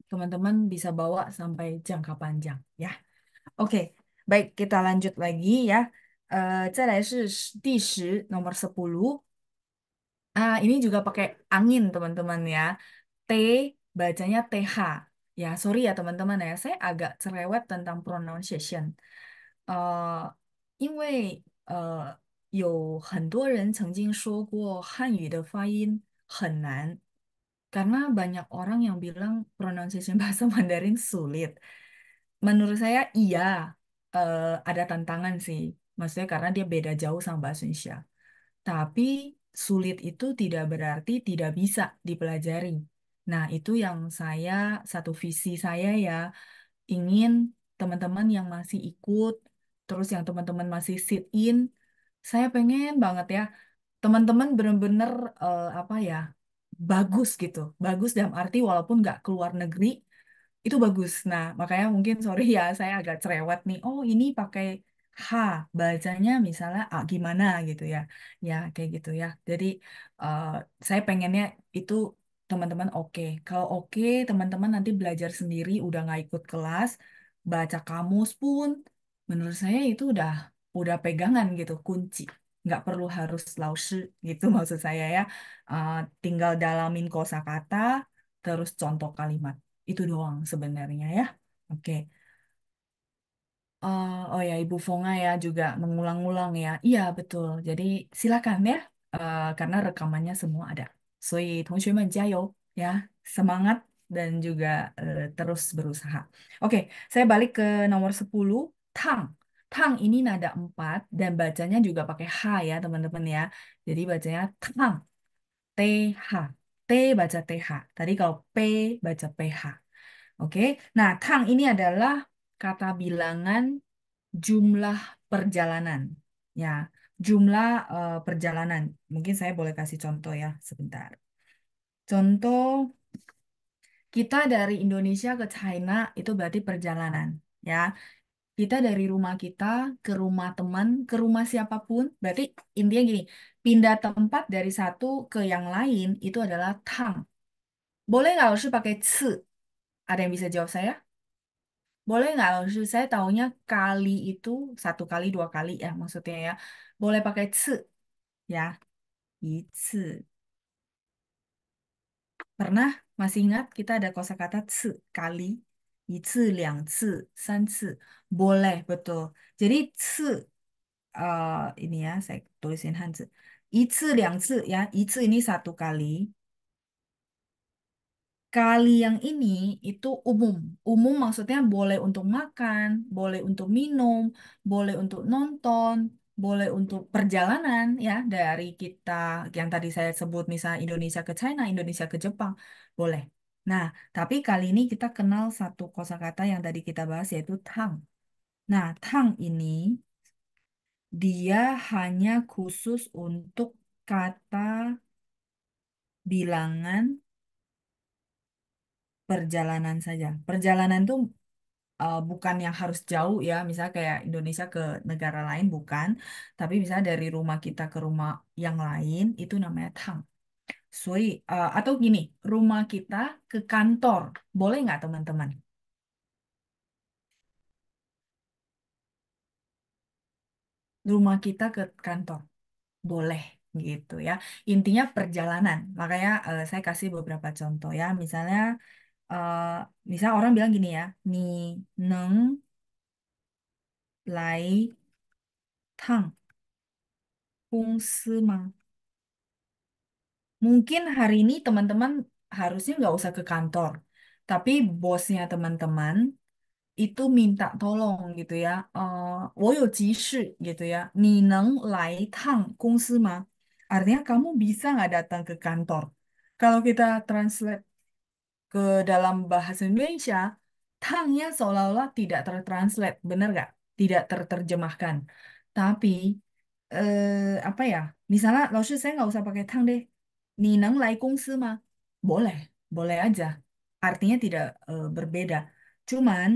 teman-teman bisa bawa sampai jangka panjang ya. Oke, baik kita lanjut lagi ya. Eh, 再来是第十 nomor 10. Ah, ini juga pakai angin teman-teman ya. T bacanya TH. Ya, sorry ya teman-teman ya, saya agak cerewet tentang pronunciation. 呃，因为呃，有很多人曾经说过汉语的发音很难，karena banyak orang yang bilang pronunciation bahasa Mandarin sulit. Menurut saya iya, eh, ada tantangan sih, maksudnya karena dia beda jauh sama bahasa Indonesia. Tapi sulit itu tidak berarti tidak bisa dipelajari. Nah, itu yang saya, satu visi saya ya, ingin teman-teman yang masih ikut, terus yang teman-teman masih sit in, saya pengen banget ya, teman-teman bener-bener uh, apa ya, bagus gitu. Bagus dalam arti walaupun nggak keluar negeri, itu bagus. Nah, makanya mungkin sorry ya, saya agak cerewet nih. Oh, ini pakai H, bacanya misalnya A gimana gitu ya. Ya, kayak gitu ya. Jadi, uh, saya pengennya itu teman-teman oke. Okay. Kalau oke, okay, teman-teman nanti belajar sendiri, udah nggak ikut kelas, baca kamus pun, menurut saya itu udah udah pegangan gitu, kunci. Nggak perlu harus lausi gitu maksud saya ya. Uh, tinggal dalamin kosa kata, terus contoh kalimat. Itu doang sebenarnya ya. Oke. Okay. Uh, eh, oh ya, Ibu Fonga ya juga mengulang-ulang ya. Iya, betul. Jadi silakan ya, uh, karena rekamannya semua ada. 所以同学们加油 ya, semangat dan juga eh, terus berusaha. Oke, saya balik ke nomor sepuluh tang. Tang ini nada empat dan bacanya juga pakai H ya teman-teman ya. Jadi bacanya tang. H. T baca H. Tadi kalau P baca PH. Oke. Nah, tang ini adalah kata bilangan jumlah perjalanan. Ya jumlah eh, perjalanan. Mungkin saya boleh kasih contoh ya sebentar. Contoh kita dari Indonesia ke China itu berarti perjalanan ya. Kita dari rumah kita ke rumah teman, ke rumah siapapun, berarti intinya gini, pindah tempat dari satu ke yang lain itu adalah tang. Boleh nggak harus pakai ce? Ada yang bisa jawab saya? Boleh nggak harus Saya taunya kali itu satu kali, dua kali ya maksudnya ya boleh pakai ce ya. Itse. Pernah masih ingat kita ada kosakata ce kali, itse, liang ce, san Boleh, betul. Jadi ce uh, ini ya, saya tulisin Hanzi. Itse, liang ce ya. Itse ini satu kali. Kali yang ini itu umum. Umum maksudnya boleh untuk makan, boleh untuk minum, boleh untuk nonton, boleh untuk perjalanan ya dari kita yang tadi saya sebut misalnya Indonesia ke China, Indonesia ke Jepang, boleh. Nah, tapi kali ini kita kenal satu kosakata yang tadi kita bahas yaitu tang. Nah, tang ini dia hanya khusus untuk kata bilangan perjalanan saja. Perjalanan itu uh, bukan yang harus jauh ya, misalnya kayak Indonesia ke negara lain bukan, tapi misalnya dari rumah kita ke rumah yang lain itu namanya tang. Sui, uh, atau gini, rumah kita ke kantor, boleh nggak teman-teman? Rumah kita ke kantor, boleh gitu ya. Intinya perjalanan. Makanya uh, saya kasih beberapa contoh ya, misalnya uh, eh, misal orang bilang gini ya, ni neng lai tang kung ma. Mungkin hari ini teman-teman harusnya nggak usah ke kantor, tapi bosnya teman-teman itu minta tolong gitu ya. Uh, gitu ya. 你能来趟公司吗? Artinya kamu bisa nggak datang ke kantor? Kalau kita translate ke dalam bahasa Indonesia, tangnya seolah-olah tidak tertranslate, benar nggak? Tidak terterjemahkan. Tapi eh, apa ya? Misalnya, Laoshi saya nggak usah pakai tang deh. Ni neng lai si ma? Boleh, boleh aja. Artinya tidak eh, berbeda. Cuman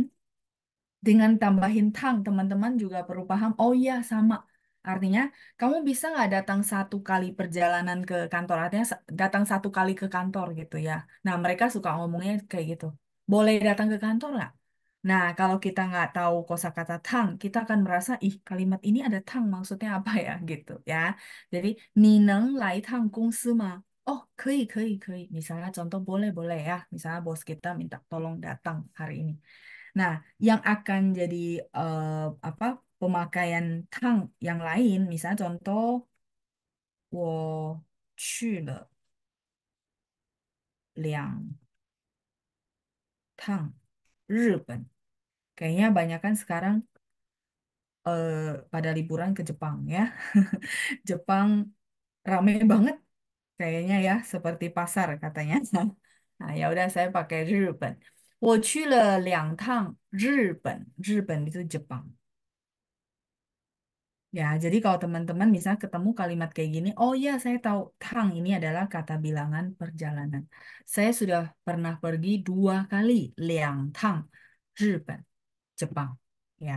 dengan tambahin tang, teman-teman juga perlu paham. Oh iya, sama Artinya, kamu bisa nggak datang satu kali perjalanan ke kantor, artinya datang satu kali ke kantor gitu ya. Nah, mereka suka ngomongnya kayak gitu. Boleh datang ke kantor nggak? Nah, kalau kita nggak tahu kosakata tang, kita akan merasa, ih, kalimat ini ada tang, maksudnya apa ya? Gitu ya. Jadi, ni neng lai tang kung si ma? Oh, kei, kei, kei. Misalnya contoh boleh-boleh ya. Misalnya bos kita minta tolong datang hari ini. Nah, yang akan jadi uh, apa pemakaian tang yang lain. Misalnya contoh, liang Tang, Ruben. Kayaknya kan sekarang uh, pada liburan ke Jepang ya. Jepang rame banget kayaknya ya, seperti pasar katanya. Nah, ya udah saya pakai Jepang. 我去了两趟日本，日本 itu Jepang. Ya, jadi kalau teman-teman misalnya ketemu kalimat kayak gini, oh ya saya tahu tang ini adalah kata bilangan perjalanan. Saya sudah pernah pergi dua kali, liang tang, Jepang, Jepang. Ya,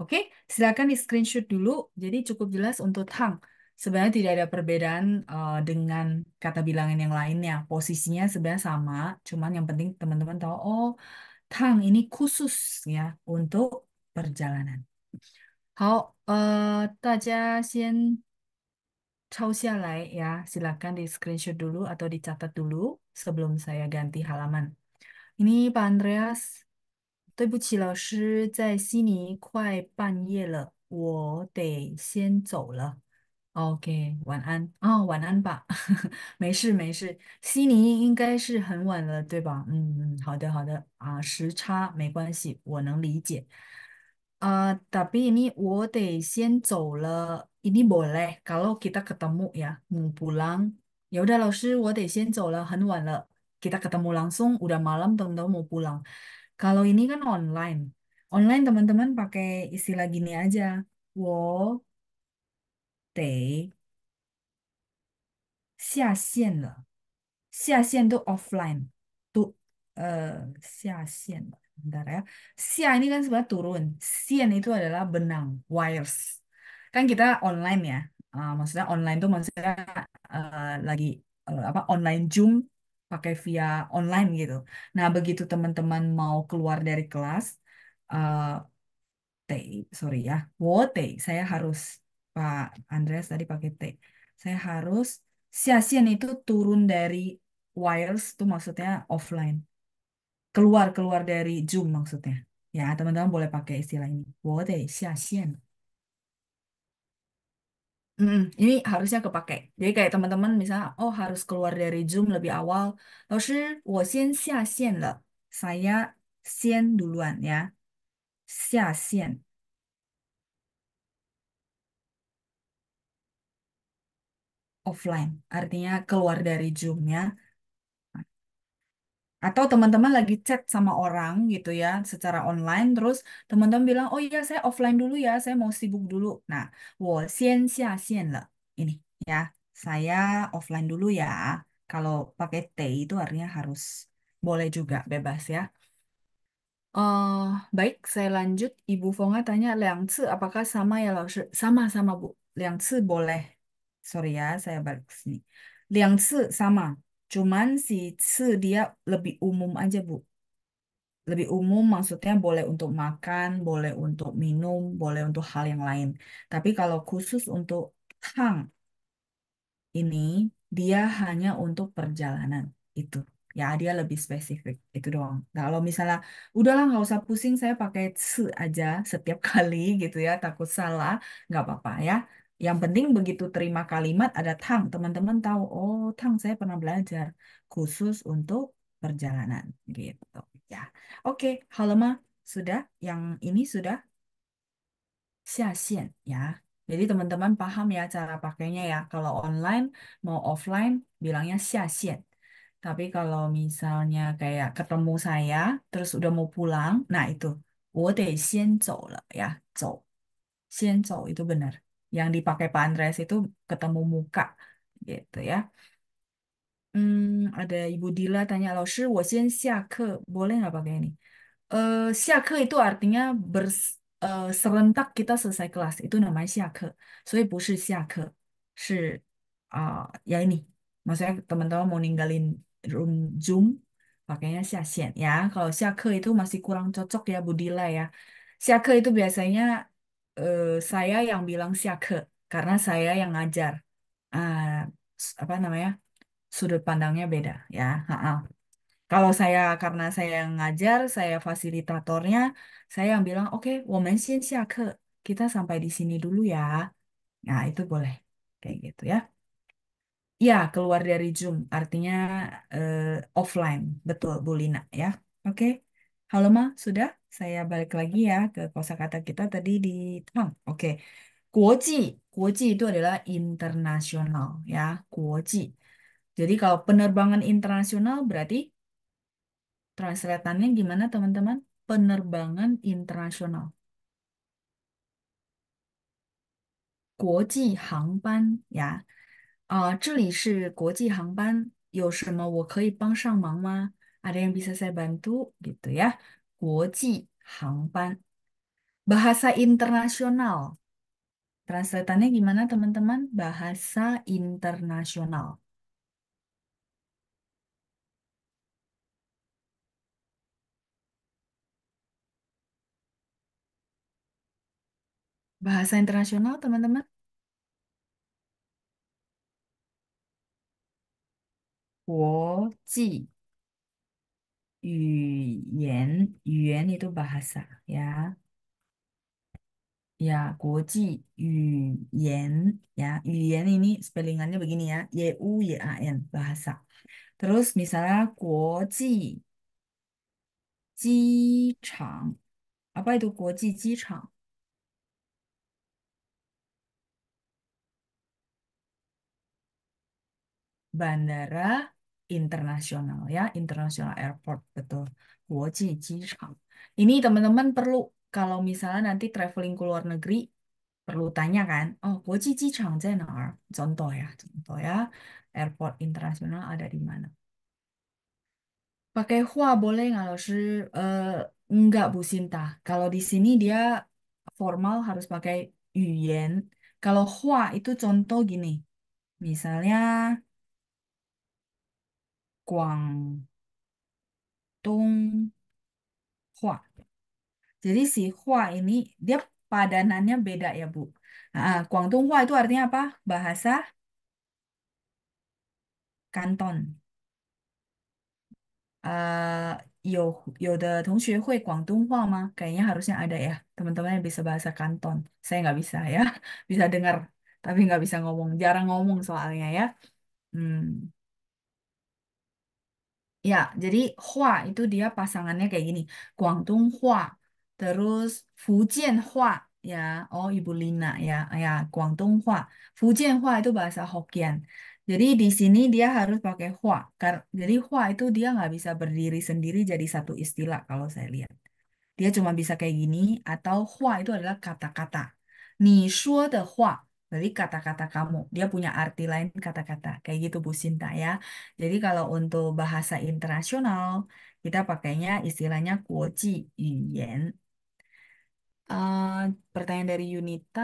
oke, silakan di screenshot dulu. Jadi cukup jelas untuk tang. Sebenarnya tidak ada perbedaan uh, dengan kata bilangan yang lainnya. Posisinya sebenarnya sama, cuman yang penting teman-teman tahu, oh tang ini khusus ya untuk perjalanan. 好，大家先稍事来一下，silakan di screenshot dulu atau dicatat dulu sebelum saya ganti halaman。Ini Andreas，对不起老师，在悉尼快半夜了，我得先走了。OK，晚安。啊，晚安吧。没事没事，悉尼应该是很晚了，对吧？嗯嗯，好的好的。啊，时差没关系，我能理解。Uh, tapi ini wo te xian zou le. Ini boleh kalau kita ketemu ya, mau pulang. Ya udah, shi, wo te xian zou le, hen wan le. Kita ketemu langsung, udah malam teman-teman mau pulang. Kalau ini kan online. Online teman-teman pakai istilah gini aja. Wo te xia xian le. Xia xian itu offline. Tuh, eh, xia xian le. Bentar ya. Sia ini kan sebenarnya turun. Sian itu adalah benang, wires. Kan kita online ya. Uh, maksudnya online tuh maksudnya uh, lagi uh, apa online Zoom pakai via online gitu. Nah, begitu teman-teman mau keluar dari kelas uh, T, sorry ya. Wote, saya harus Pak Andreas tadi pakai T. Saya harus sia-sian itu turun dari wires tuh maksudnya offline keluar keluar dari Zoom maksudnya. Ya, teman-teman boleh pakai istilah ini. xian. Mm, ini harusnya kepake. Jadi kayak teman-teman misalnya, oh harus keluar dari Zoom lebih awal. Lalu, 我先下线了. Saya sian duluan ya. 下线. Offline, artinya keluar dari Zoom ya. Atau teman-teman lagi chat sama orang gitu ya secara online terus teman-teman bilang, "Oh iya, saya offline dulu ya, saya mau sibuk dulu." Nah, le. Ini ya, saya offline dulu ya. Kalau pakai T itu artinya harus boleh juga bebas ya. eh baik, saya lanjut. Ibu Fonga tanya, "Liang ci, apakah sama ya, Lao Sama-sama, Bu. Liang ci boleh. Sorry ya, saya balik sini. Liang ci sama. Cuman si se dia lebih umum aja, Bu. Lebih umum maksudnya boleh untuk makan, boleh untuk minum, boleh untuk hal yang lain. Tapi kalau khusus untuk hang ini, dia hanya untuk perjalanan. Itu. Ya, dia lebih spesifik. Itu doang. Nah, kalau misalnya, udahlah nggak usah pusing, saya pakai se aja setiap kali gitu ya, takut salah, nggak apa-apa ya. Yang penting begitu terima kalimat ada tang, teman-teman tahu, oh tang saya pernah belajar khusus untuk perjalanan gitu ya. Oke, halama sudah, yang ini sudah xiaxian ya. Jadi teman-teman paham ya cara pakainya ya. Kalau online mau offline bilangnya xiaxian. Tapi kalau misalnya kayak ketemu saya terus udah mau pulang, nah itu ya, itu benar yang dipakai Pak Andreas itu ketemu muka gitu ya. Hmm, ada Ibu Dila tanya, loh sih xian xia ke, boleh nggak pakai ini? Eh, xia ke itu artinya ber, eh, serentak kita selesai kelas, itu namanya xia ke. So, bukan xia ke, si, ya ini. Maksudnya teman-teman mau ninggalin room Zoom, pakainya xia xian ya. Kalau xia ke itu masih kurang cocok ya, Bu Dila ya. Xia ke itu biasanya eh, saya yang bilang siake karena saya yang ngajar. uh, apa namanya? Sudut pandangnya beda ya. Ha-ha. Kalau saya karena saya yang ngajar, saya fasilitatornya, saya yang bilang oke, woman xin siake. Kita sampai di sini dulu ya. Nah, itu boleh. Kayak gitu ya. Ya, keluar dari Zoom, artinya uh, offline. Betul, Bu ya. Oke. Halo Ma, sudah? saya balik lagi ya ke kosakata kita tadi di Jepang. Oke. Kuoji. Kuoji itu adalah internasional ya, kuoji. Jadi kalau penerbangan internasional berarti translatannya gimana teman-teman? Penerbangan internasional. Kuo ji hang ban ya. Ah, ada yang bisa saya bantu gitu ya hangpan bahasa internasional. Translatannya gimana teman-teman? Bahasa internasional. Bahasa internasional, teman-teman? Wajib. 语言，语言 itu bahasa ya. Ya, Guoji Yuyan ya. ini spellingannya begini ya. Y U Y A N bahasa. Terus misalnya Guoji Jichang. Apa itu Guoji Jichang? Bandara internasional ya, internasional airport betul. Woji chang. Ini teman-teman perlu kalau misalnya nanti traveling ke luar negeri perlu tanya kan, oh Woji Jishang Zenar, contoh ya, contoh ya, airport internasional ada di mana? Pakai hua boleh nggak, loh eh, Uh, enggak, Bu Sinta. Kalau di sini dia formal harus pakai yuan Kalau hua itu contoh gini. Misalnya, 广东话。Jadi Jadi si Hua ini dia padanannya beda ya Bu. Nah, Guangdong Hua itu artinya apa? Bahasa Kanton. Ah, yo, Uh, Kayaknya harusnya ada ya teman-teman yang bisa bahasa Kanton. Saya nggak bisa ya, bisa dengar tapi nggak bisa ngomong. Jarang ngomong soalnya ya. Hmm. Ya, jadi Hua itu dia pasangannya kayak gini. Guangdong Hua, terus Fujian Hua ya. Oh, Ibu Lina ya. Ya, Guangdong Hua. Fujian Hua itu bahasa Hokkien. Jadi di sini dia harus pakai Hua. Kar- Jadi Hua itu dia nggak bisa berdiri sendiri jadi satu istilah kalau saya lihat. Dia cuma bisa kayak gini atau Hua itu adalah kata-kata. Ni shuo de Hua jadi kata-kata kamu, dia punya arti lain kata-kata. Kayak gitu Bu Sinta ya. Jadi kalau untuk bahasa internasional, kita pakainya istilahnya kuoji yuan. Eh, pertanyaan dari Yunita,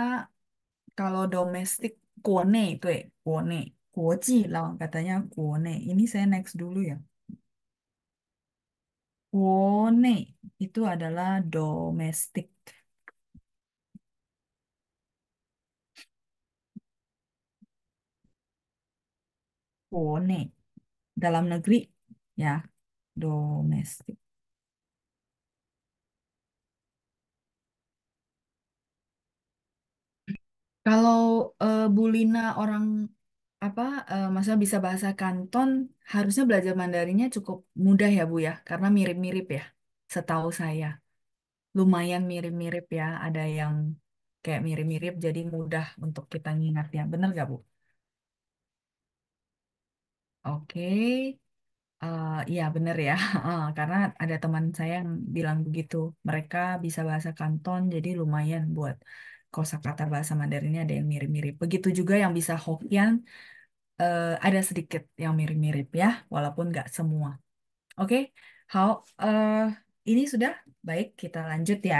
kalau domestik kuone itu ya, kuone. Kuoji lawan katanya kuone. Ini saya next dulu ya. Kuone itu adalah domestik. Pone. Dalam negeri ya, domestik. Kalau uh, eh, Bulina orang apa uh, masa bisa bahasa Kanton, harusnya belajar Mandarinnya cukup mudah ya Bu ya, karena mirip-mirip ya, setahu saya. Lumayan mirip-mirip ya, ada yang kayak mirip-mirip jadi mudah untuk kita ya. Bener gak Bu? Oke, uh, iya bener ya, uh, karena ada teman saya yang bilang begitu. Mereka bisa bahasa Kanton, jadi lumayan buat kosakata bahasa Mandarin Mandarinnya ada yang mirip-mirip. Begitu juga yang bisa Hokkien, uh, ada sedikit yang mirip-mirip ya, walaupun nggak semua. Oke, how uh, ini sudah baik, kita lanjut ya.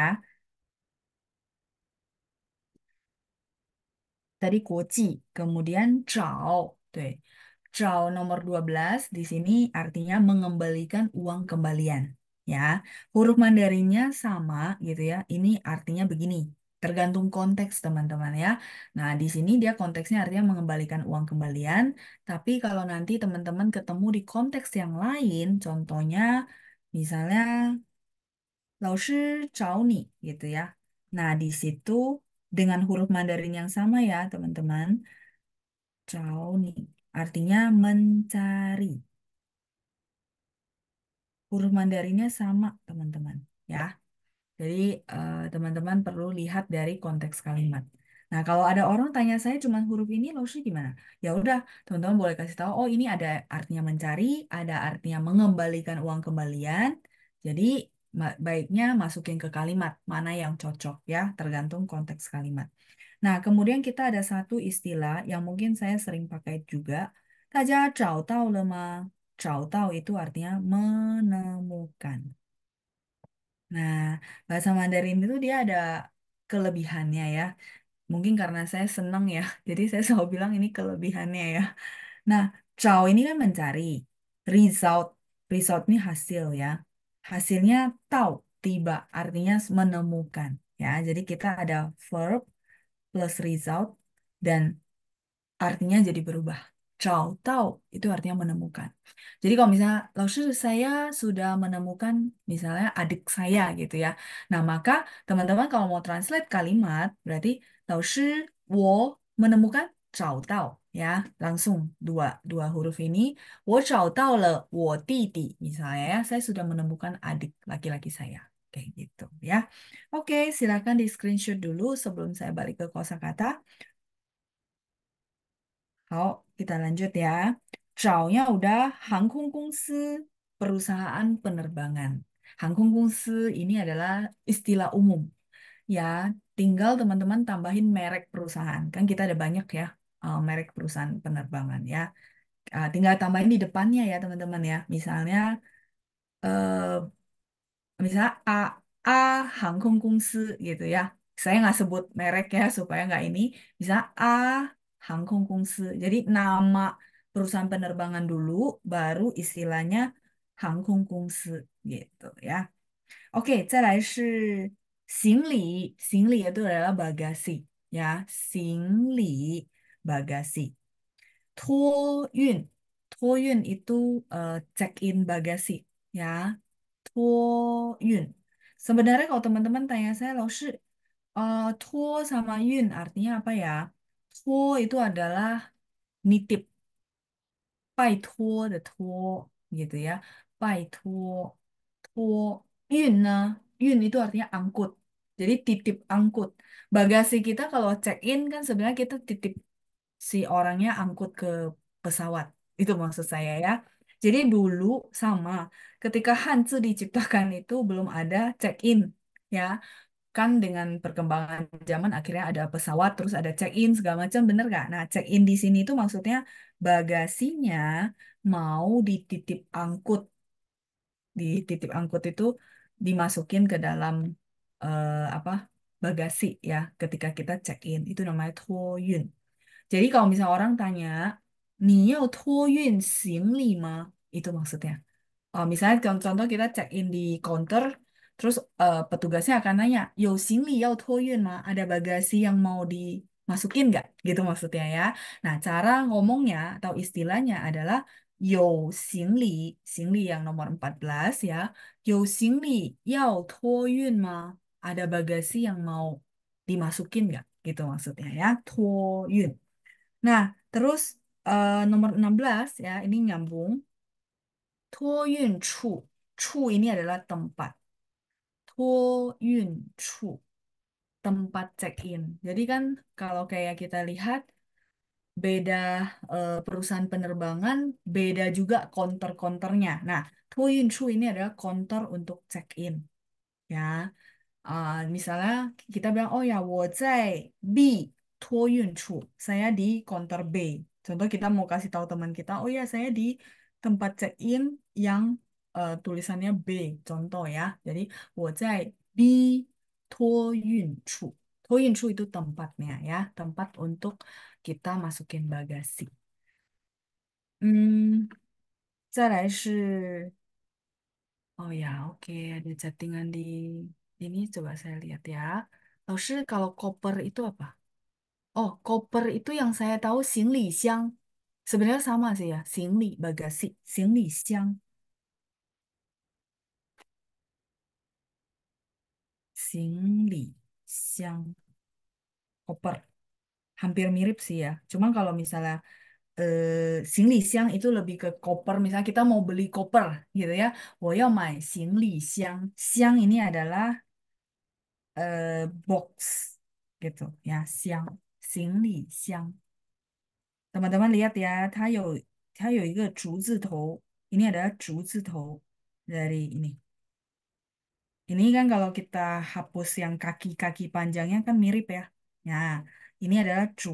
Tadi kuoji, kemudian zhao, Cao nomor 12 di sini artinya mengembalikan uang kembalian ya. Huruf Mandarinnya sama gitu ya. Ini artinya begini. Tergantung konteks teman-teman ya. Nah, di sini dia konteksnya artinya mengembalikan uang kembalian, tapi kalau nanti teman-teman ketemu di konteks yang lain, contohnya misalnya Lao shi ni gitu ya. Nah, di situ dengan huruf Mandarin yang sama ya, teman-teman. Zhao ni artinya mencari. Huruf mandarinya sama, teman-teman, ya. Jadi eh, teman-teman uh, perlu lihat dari konteks kalimat. Nah, kalau ada orang tanya saya cuma huruf ini loh, sih gimana? Ya udah, teman-teman boleh kasih tahu, oh ini ada artinya mencari, ada artinya mengembalikan uang kembalian. Jadi baiknya masukin ke kalimat mana yang cocok ya, tergantung konteks kalimat. Nah, kemudian kita ada satu istilah yang mungkin saya sering pakai juga. Taja chao tau le ma? Zhao itu artinya menemukan. Nah, bahasa Mandarin itu dia ada kelebihannya ya. Mungkin karena saya senang ya, jadi saya selalu bilang ini kelebihannya ya. Nah, chao ini kan mencari. Result. Result ini hasil ya. Hasilnya tau, tiba, artinya menemukan. Ya, jadi kita ada verb, plus result dan artinya jadi berubah. Chao tao itu artinya menemukan. Jadi kalau misalnya Laoshi saya sudah menemukan misalnya adik saya gitu ya. Nah, maka teman-teman kalau mau translate kalimat berarti Laoshi wo menemukan chao tao ya. Langsung dua dua huruf ini wo chao tao le wo titi misalnya ya. Saya sudah menemukan adik laki-laki saya kayak gitu ya. Oke, silakan di screenshot dulu sebelum saya balik ke kosakata kita lanjut ya. zhao udah hangkung kungsi, perusahaan penerbangan. Hangkung kungsi ini adalah istilah umum. Ya, tinggal teman-teman tambahin merek perusahaan. Kan kita ada banyak ya eh, merek perusahaan penerbangan ya. Eh, tinggal tambahin di depannya ya teman-teman ya. Misalnya eh, misalnya A A gitu ya. Saya nggak sebut merek ya supaya nggak ini. Misalnya A A 航空公司. Jadi nama perusahaan penerbangan dulu, baru istilahnya 航空公司 gitu ya. Oke, okay, 再来是行李，行李 itu adalah bagasi ya, 行李 bagasi. yun itu uh, eh, check in bagasi ya. 托运. Sebenarnya kalau teman-teman tanya saya, Loshi, sih, eh, tuo sama yun artinya apa ya? Tuo itu adalah nitip. bai tuo de tuo gitu ya. bai tuo. Tuo. Yun nah. Yun itu artinya angkut. Jadi titip angkut. Bagasi kita kalau check-in kan sebenarnya kita titip si orangnya angkut ke pesawat. Itu maksud saya ya. Jadi dulu sama ketika Hanzi diciptakan itu belum ada check-in ya kan dengan perkembangan zaman akhirnya ada pesawat terus ada check-in segala macam bener nggak? Nah check-in di sini itu maksudnya bagasinya mau dititip angkut, dititip angkut itu dimasukin ke dalam uh, apa bagasi ya ketika kita check-in itu namanya toyun. Jadi kalau misalnya orang tanya, itu maksudnya. Uh, misalnya contoh kita check in di counter, terus uh, petugasnya akan nanya, yo sini yao toyun ma, ada bagasi yang mau dimasukin nggak? Gitu maksudnya ya. Nah cara ngomongnya atau istilahnya adalah yo Xingli, Xingli yang nomor 14 ya, yo Xingli, yao toyun ma, ada bagasi yang mau dimasukin nggak? Gitu maksudnya ya, toyun. Nah terus uh, nomor 16 ya, ini nyambung 托运处. chu ini adalah tempat. tempat check-in. Jadi kan kalau kayak kita lihat beda eh，perusahaan penerbangan, beda juga konter-konternya. Nah, Toyun Chu ini adalah konter untuk check-in. Ya. misalnya kita bilang, oh ya, 我在 B Chu. saya di konter B. Contoh kita mau kasih tahu teman kita, oh ya, saya di tempat check-in yang uh, tulisannya B, contoh ya. Jadi, 我在 B yun Toyunchu itu tempatnya ya, tempat untuk kita masukin bagasi. Hmm, shi. Oh ya, oke, ada chattingan di ini coba saya lihat ya. Lalu kalau koper itu apa? Oh, koper itu yang saya tahu, yang Sebenarnya sama sih ya, singli bagasi, singli singli siang, siang, koper Hampir mirip sih ya. Cuman kalau misalnya eh, siang itu lebih ke koper. Misalnya kita mau beli koper gitu ya. mai singli Siang siang ini adalah eh, box gitu ya, siang. singli siang teman-teman lihat ya, 它有它有一个竹字头. Ini adalah 竹字头 dari ini. Ini kan kalau kita hapus yang kaki-kaki panjangnya kan mirip ya. Ya, ini adalah cu.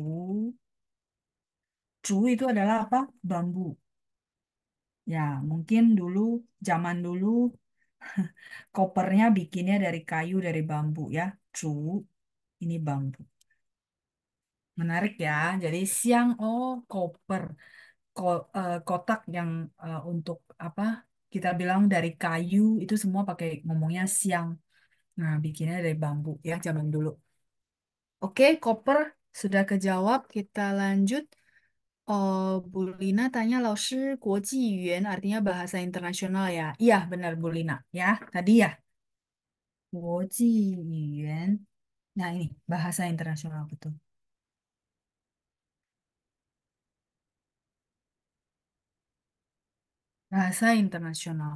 Cu itu adalah apa? Bambu. Ya, mungkin dulu, zaman dulu, kopernya bikinnya dari kayu, dari bambu ya. Cu, ini bambu. Menarik ya. Jadi siang, oh koper, Ko- uh, kotak yang uh, untuk apa? Kita bilang dari kayu itu semua pakai ngomongnya siang. Nah, bikinnya dari bambu ya zaman dulu. Oke, koper sudah kejawab. Kita lanjut. Oh, eh, bulina Lina tanya Laoshi Guoji Yuan artinya bahasa internasional ya. Iya, benar bulina ya. Tadi ya, Guoji Yuan. Nah, ini bahasa internasional betul. Bahasa internasional.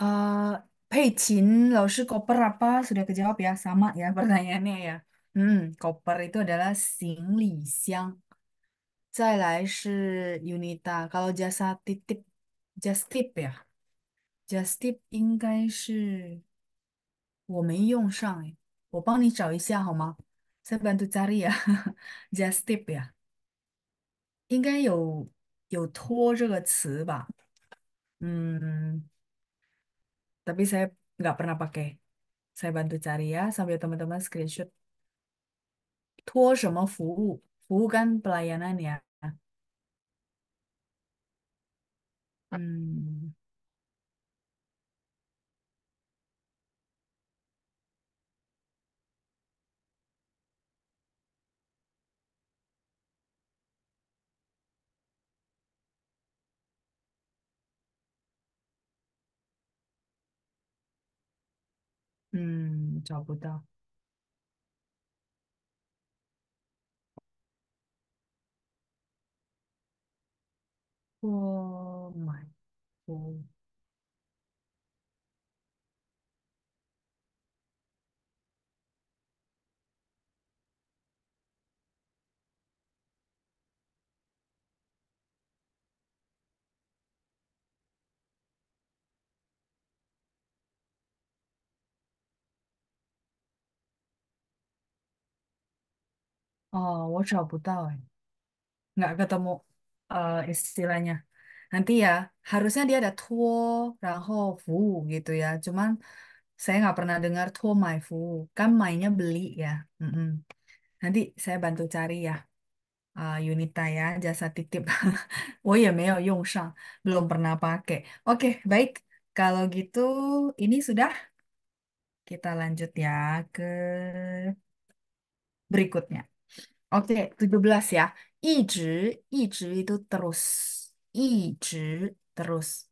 eh Pei Chin, Laoshi koper apa? Sudah kejawab ya, sama ya pertanyaannya ya. Hmm, koper itu adalah 行李箱.再来是 Unita. Kalau jasa titip, just tip ya. Just tip 应该是我没用上诶，我帮你找一下好吗？Saya bantu cari ya. Just tip Hmm, tapi saya nggak pernah pakai. Saya bantu cari ya sambil teman-teman screenshot. kan pelayanan ya. Ah. Hmm. 嗯，找不到。Oh my god. Oh, 我找不到哎，nggak oh, ketemu eh, istilahnya. Nanti ya, harusnya dia ada tuo, 然后服务 gitu ya. Cuman saya nggak pernah dengar tuo mai kan mainnya beli ya. Mm-mm. Nanti saya bantu cari ya. Ah, Yunita ya, jasa titip. Oh ya, meo Yongsang. Belum pernah pakai. Oke, baik. Kalau gitu, ini sudah. Kita lanjut ya ke berikutnya. Oke, 17 ya. 一直一直 itu terus. 一直 terus.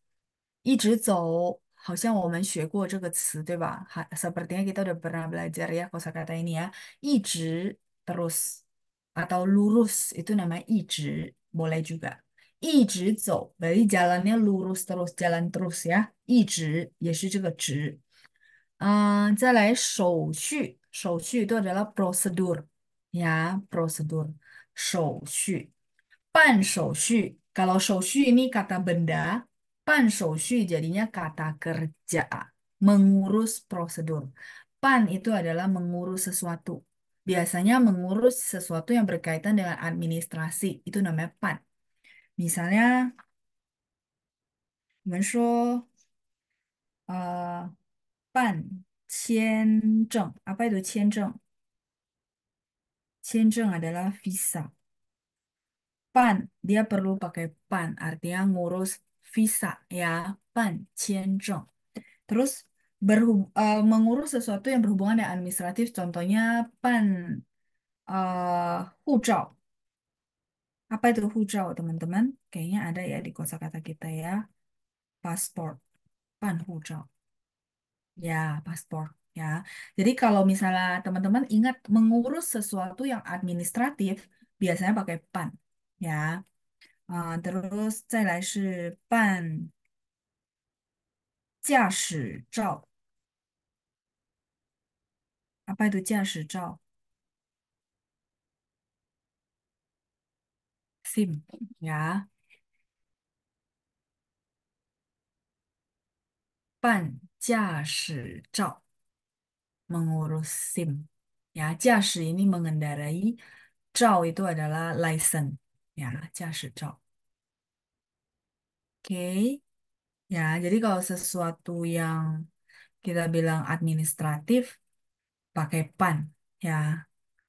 一直走，好像我们学过这个词，对吧？还 sepertinya kita udah pernah belajar ya kosakata ini ya. 一直 terus atau lurus itu namanya 一直 boleh juga. 一直走 berarti jalannya lurus terus, jalan terus ya. 一直也是这个直。嗯，再来手续，手续 ya itu adalah prosedur ya prosedur show pan show kalau show ini kata benda pan show jadinya kata kerja mengurus prosedur pan itu adalah mengurus sesuatu biasanya mengurus sesuatu yang berkaitan dengan administrasi itu namanya pan misalnya Apa itu 签证 Qianzheng adalah visa. Pan, dia perlu pakai pan, artinya ngurus visa ya, pan qianzheng. Terus berhub, uh, mengurus sesuatu yang berhubungan dengan administratif, contohnya pan uh, eh, hujau. Apa itu hujau teman-teman? Kayaknya ada ya di kosakata kita ya. Paspor, pan hujau. Ya, paspor ya. Jadi kalau misalnya teman-teman ingat mengurus sesuatu yang administratif biasanya pakai pan ya. Uh, eh, terus Apa itu SIM, ya. 办驾驶照。mengurus SIM. Ya, jasa ini mengendarai, zhao itu adalah license. Ya, 驾驶照. Oke. Ya, jadi kalau sesuatu yang kita bilang administratif, pakai pan. Ya,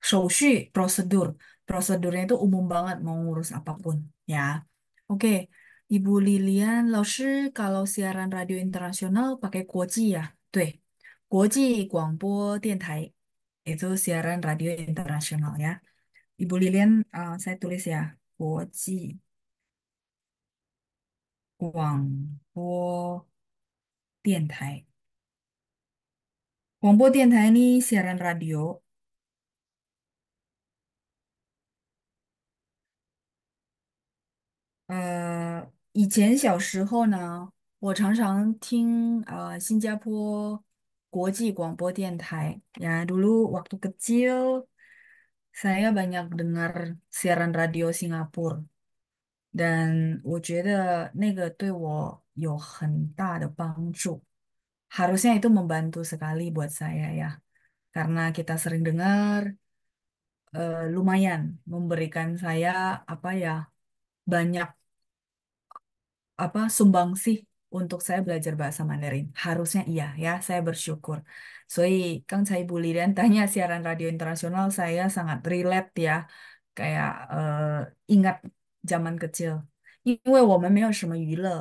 shouxu, prosedur. Prosedurnya itu umum banget mau ngurus apapun. Ya, oke. Ibu Lilian, Laoshi, kalau siaran radio internasional pakai kuoji ya? Tuh. 国际广播电台，就是电传 radio i n t e r n a i o n a l 呀。Ibu Lilian，啊，国际广播电台，广播电台，呢尼电传 radio。呃，以前小时候呢，我常常听啊，新加坡。国际广播电台 ya Ya, dulu waktu kecil saya banyak dengar siaran radio Singapura. Dan, Harusnya itu membantu sekali buat saya ya. Karena kita sering dengar, uh, lumayan memberikan saya apa ya, banyak apa sumbangsih untuk saya belajar bahasa Mandarin. Harusnya iya ya, saya bersyukur. Soi, Kang Cai Buli dan tanya siaran radio internasional saya sangat relate ya, kayak uh, ingat zaman kecil. Karena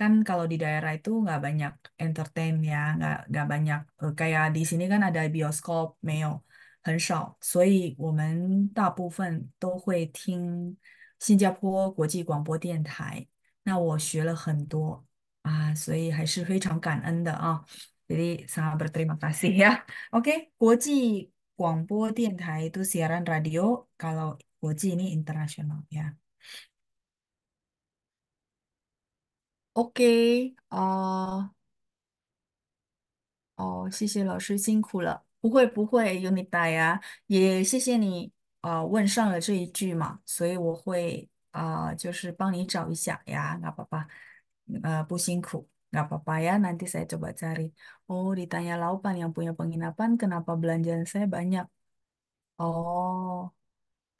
Kan kalau di daerah itu nggak banyak entertain ya, nggak nggak banyak uh, kayak di sini kan ada bioskop meo, 很少，所以我们大部分都会听新加坡国际广播电台。那我学了很多，啊，所以还是非常感恩的啊。别里啥不特么大些呀？OK，国际广播电台都是 radio，Kalau boj ini international ya。OK，啊，哦，谢谢老师辛苦了。不会不会，有你带呀，也谢谢你啊，问上了这一句嘛，所以我会啊，就是帮你找一下呀，那爸爸。uh, pusingku. Gak apa-apa ya, nanti saya coba cari. Oh, ditanya laupan yang punya penginapan, kenapa belanjaan saya banyak? Oh,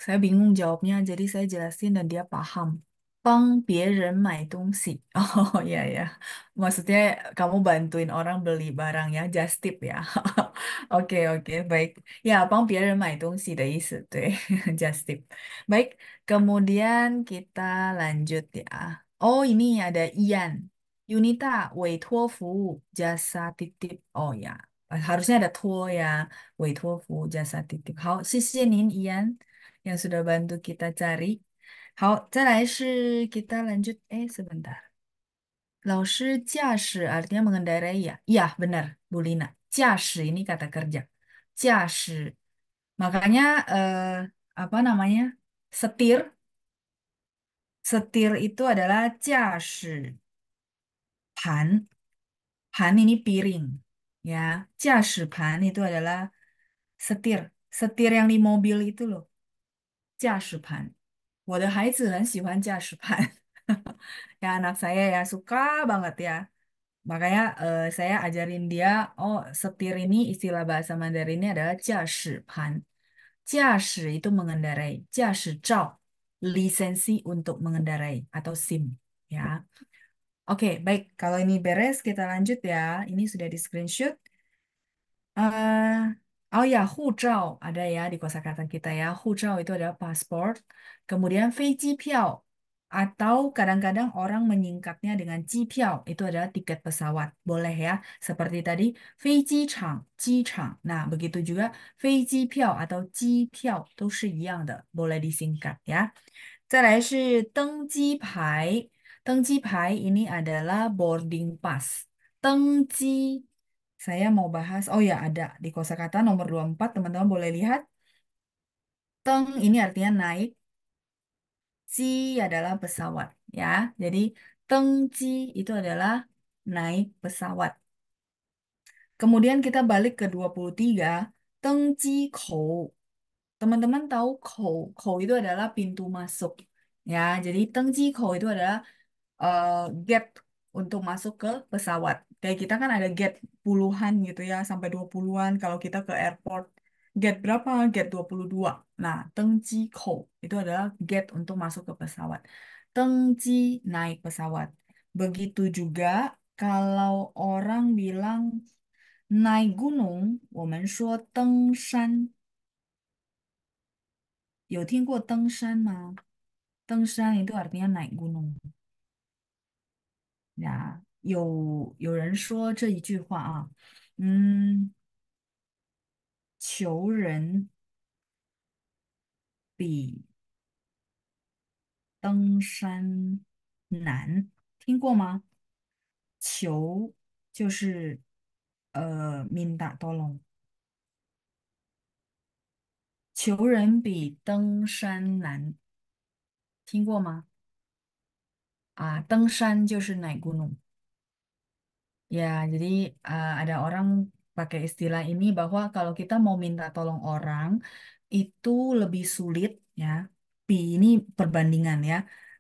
saya bingung jawabnya, jadi saya jelasin dan dia paham. Peng biar ren mai si. Oh, iya, ya. Maksudnya kamu bantuin orang beli barang ya, just tip ya. Oke, oke, baik. Ya, peng biar ren mai si, de isi, eh. just tip. Baik, kemudian kita lanjut ya. Oh, ini ada Ian. Yunita, jasa titip. Oh ya, harusnya ada tuo ya. fu, jasa titip. Ian yang sudah bantu kita cari. shi, kita lanjut. Eh, sebentar. jia shi, artinya mengendarai ya. ya benar, Bu Lina. shi, ini kata kerja. shi. Makanya eh, apa namanya? Setir Setir itu adalah 驾驶盘. Pan ini piring. Ya, pan itu adalah setir. Setir yang di mobil itu loh. 驾驶盘. ya anak saya ya suka banget ya. Makanya uh, saya ajarin dia, oh setir ini istilah bahasa Mandarinnya adalah 驾驶盘.驾驶 itu mengendarai, 驾驶照 lisensi untuk mengendarai atau SIM ya. Oke, baik. Kalau ini beres kita lanjut ya. Ini sudah di screenshot. Uh, oh ya, zhao ada ya di kosakata kita ya. zhao itu adalah paspor. Kemudian piao atau kadang-kadang orang menyingkatnya dengan jipiao, itu adalah tiket pesawat. Boleh ya, seperti tadi, feiji chang, Nah, begitu juga feiji piao atau ji 都是一样的, boleh disingkat ya. 再来是登机牌，登机牌 ini adalah boarding pass. Tengji, saya mau bahas, oh ya ada di kosakata nomor 24, teman-teman boleh lihat. Teng ini artinya naik, ji adalah pesawat ya. Jadi teng ji itu adalah naik pesawat. Kemudian kita balik ke 23, teng ji kou. Teman-teman tahu kou, kou itu adalah pintu masuk. Ya, jadi teng ji kou itu adalah uh, eh, gate untuk masuk ke pesawat. Kayak kita kan ada gate puluhan gitu ya, sampai 20-an kalau kita ke airport. Get berapa? Get 22. Nah, tengji kou itu adalah get untuk masuk ke pesawat. Tengji naik pesawat. Begitu juga kalau orang bilang naik gunung, woman shan itu artinya naik gunung. Ya, 有有人说这一句话啊，嗯。求人比登山难，听过吗？求就是呃 m i 多 d 求人比登山难，听过吗？啊，登山就是哪咕哝？Yeah，jadi，ah ada orang。pakai istilah ini bahwa kalau kita mau minta tolong orang itu lebih sulit ya. Pi ini perbandingan ya,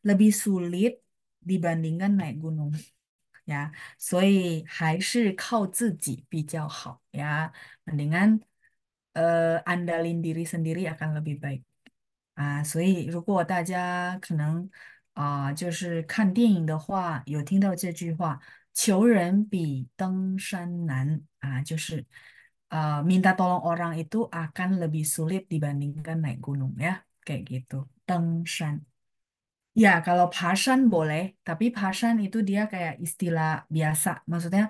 lebih sulit dibandingkan naik gunung. Ya, ya. Mendingan uh, andalin diri sendiri akan lebih baik. Ah, 所以如果大家可能啊、呃，就是看电影的话，有听到这句话。求人比登山难啊，就是 uh, minta tolong orang itu akan lebih sulit dibandingkan naik gunung ya, kayak gitu. Tengsan. Ya, kalau pasan boleh, tapi pasan itu dia kayak istilah biasa, maksudnya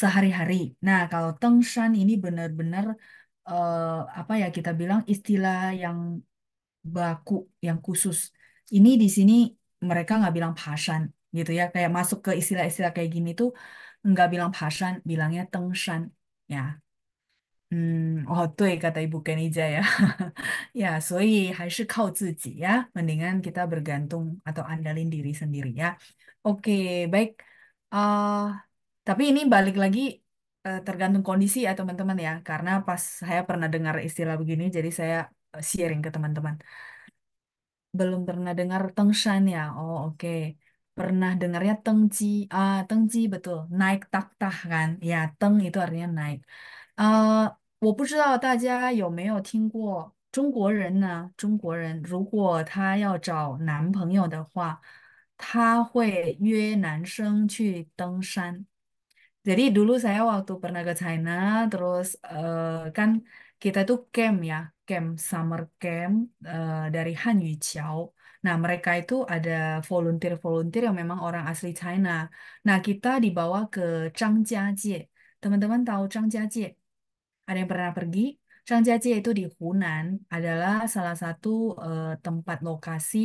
sehari-hari. Nah, kalau tengshan ini benar-benar uh, apa ya kita bilang istilah yang baku, yang khusus. Ini di sini mereka nggak bilang pasan, gitu ya kayak masuk ke istilah-istilah kayak gini tuh nggak bilang pasan bilangnya tengshan ya hmm oh tuh kata ibu Kenija ya ya so ya mendingan kita bergantung atau andalin diri sendiri ya oke baik uh, tapi ini balik lagi uh, tergantung kondisi ya teman-teman ya karena pas saya pernah dengar istilah begini jadi saya eh, sharing ke teman-teman belum pernah dengar tengshan ya oh oke okay pernah dengarnya tengci ah tengci betul naik takhta kan ya teng itu artinya naik uh, ah, 我不知道大家有没有听过中国人呢？中国人如果她要找男朋友的话，她会约男生去登山。Jadi dulu saya waktu pernah ke China, terus uh, kan kita tuh camp ya, camp summer camp eh, dari Hanyu Qiao. Nah, mereka itu ada volunteer-volunteer yang memang orang asli China. Nah, kita dibawa ke Zhangjiajie. Teman-teman tahu Zhangjiajie? Ada yang pernah pergi? Zhangjiajie itu di Hunan, adalah salah satu uh, tempat lokasi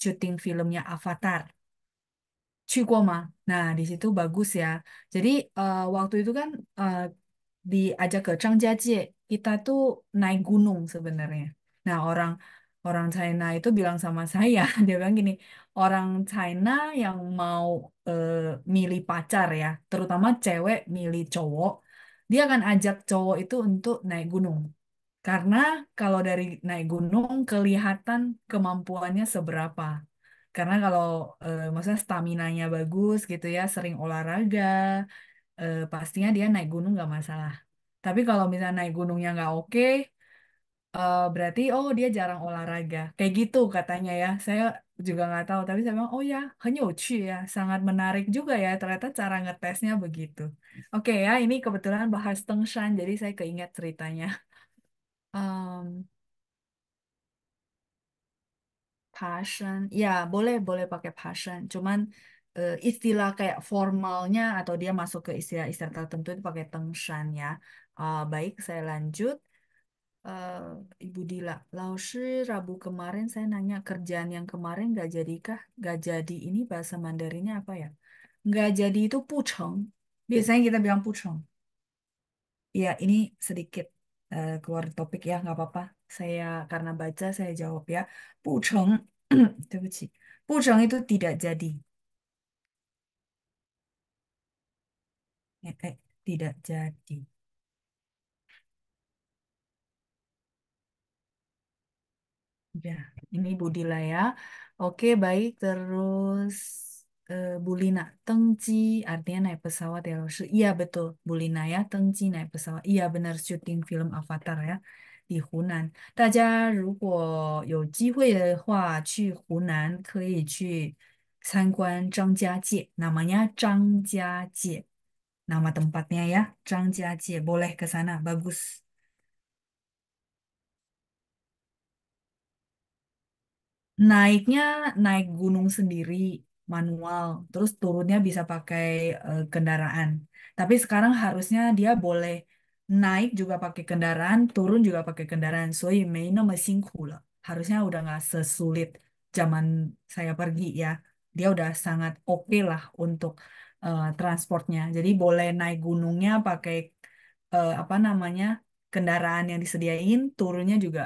syuting filmnya Avatar. Cikoma. Nah, di situ bagus ya. Jadi, uh, waktu itu kan uh, diajak ke Zhangjiajie, kita tuh naik gunung sebenarnya. Nah, orang orang China itu bilang sama saya, dia bilang gini, orang China yang mau eh, milih pacar ya, terutama cewek milih cowok, dia akan ajak cowok itu untuk naik gunung. Karena kalau dari naik gunung kelihatan kemampuannya seberapa. Karena kalau eh, maksudnya staminanya bagus gitu ya, sering olahraga, eh, pastinya dia naik gunung nggak masalah. Tapi kalau misalnya naik gunungnya nggak oke, eh, berarti oh dia jarang olahraga kayak gitu katanya ya saya juga nggak tahu tapi saya bilang oh ya Hanyouqi ya sangat menarik juga ya ternyata cara ngetesnya begitu oke ya ini kebetulan bahas Tengshan jadi saya keinget ceritanya um, passion ya boleh boleh pakai passion cuman eh, istilah kayak formalnya atau dia masuk ke istilah-istilah tertentu itu pakai tengshan ya uh, baik saya lanjut Uh, Ibu Dila, Laushi Rabu kemarin saya nanya kerjaan yang kemarin gak jadikah? Gak jadi ini bahasa Mandarinnya apa ya? Gak jadi itu pucheng. Ya. Biasanya kita bilang pucheng. Ya, ini sedikit uh, keluar topik ya, nggak apa-apa. Saya karena baca saya jawab ya. Pucheng, Pucheng itu tidak jadi. Eh, eh, tidak jadi. Ya, ini Budila ya. Oke, baik. Terus uh, eh, Bulina, Tengci artinya naik pesawat ya. Iya betul, Bulina ya, Tengci naik pesawat. Iya benar syuting film Avatar ya di Hunan. 大家如果有机会的话，去湖南可以去参观张家界，namanya Zhang Jia Jie. Nama tempatnya ya, Zhang Jia Jie. Boleh ke sana, bagus. Naiknya naik gunung sendiri manual, terus turunnya bisa pakai uh, kendaraan. Tapi sekarang harusnya dia boleh naik juga pakai kendaraan, turun juga pakai kendaraan. So, you may mei mesin kula. Harusnya udah nggak sesulit zaman saya pergi ya. Dia udah sangat oke lah untuk uh, transportnya. Jadi boleh naik gunungnya pakai uh, apa namanya kendaraan yang disediain, turunnya juga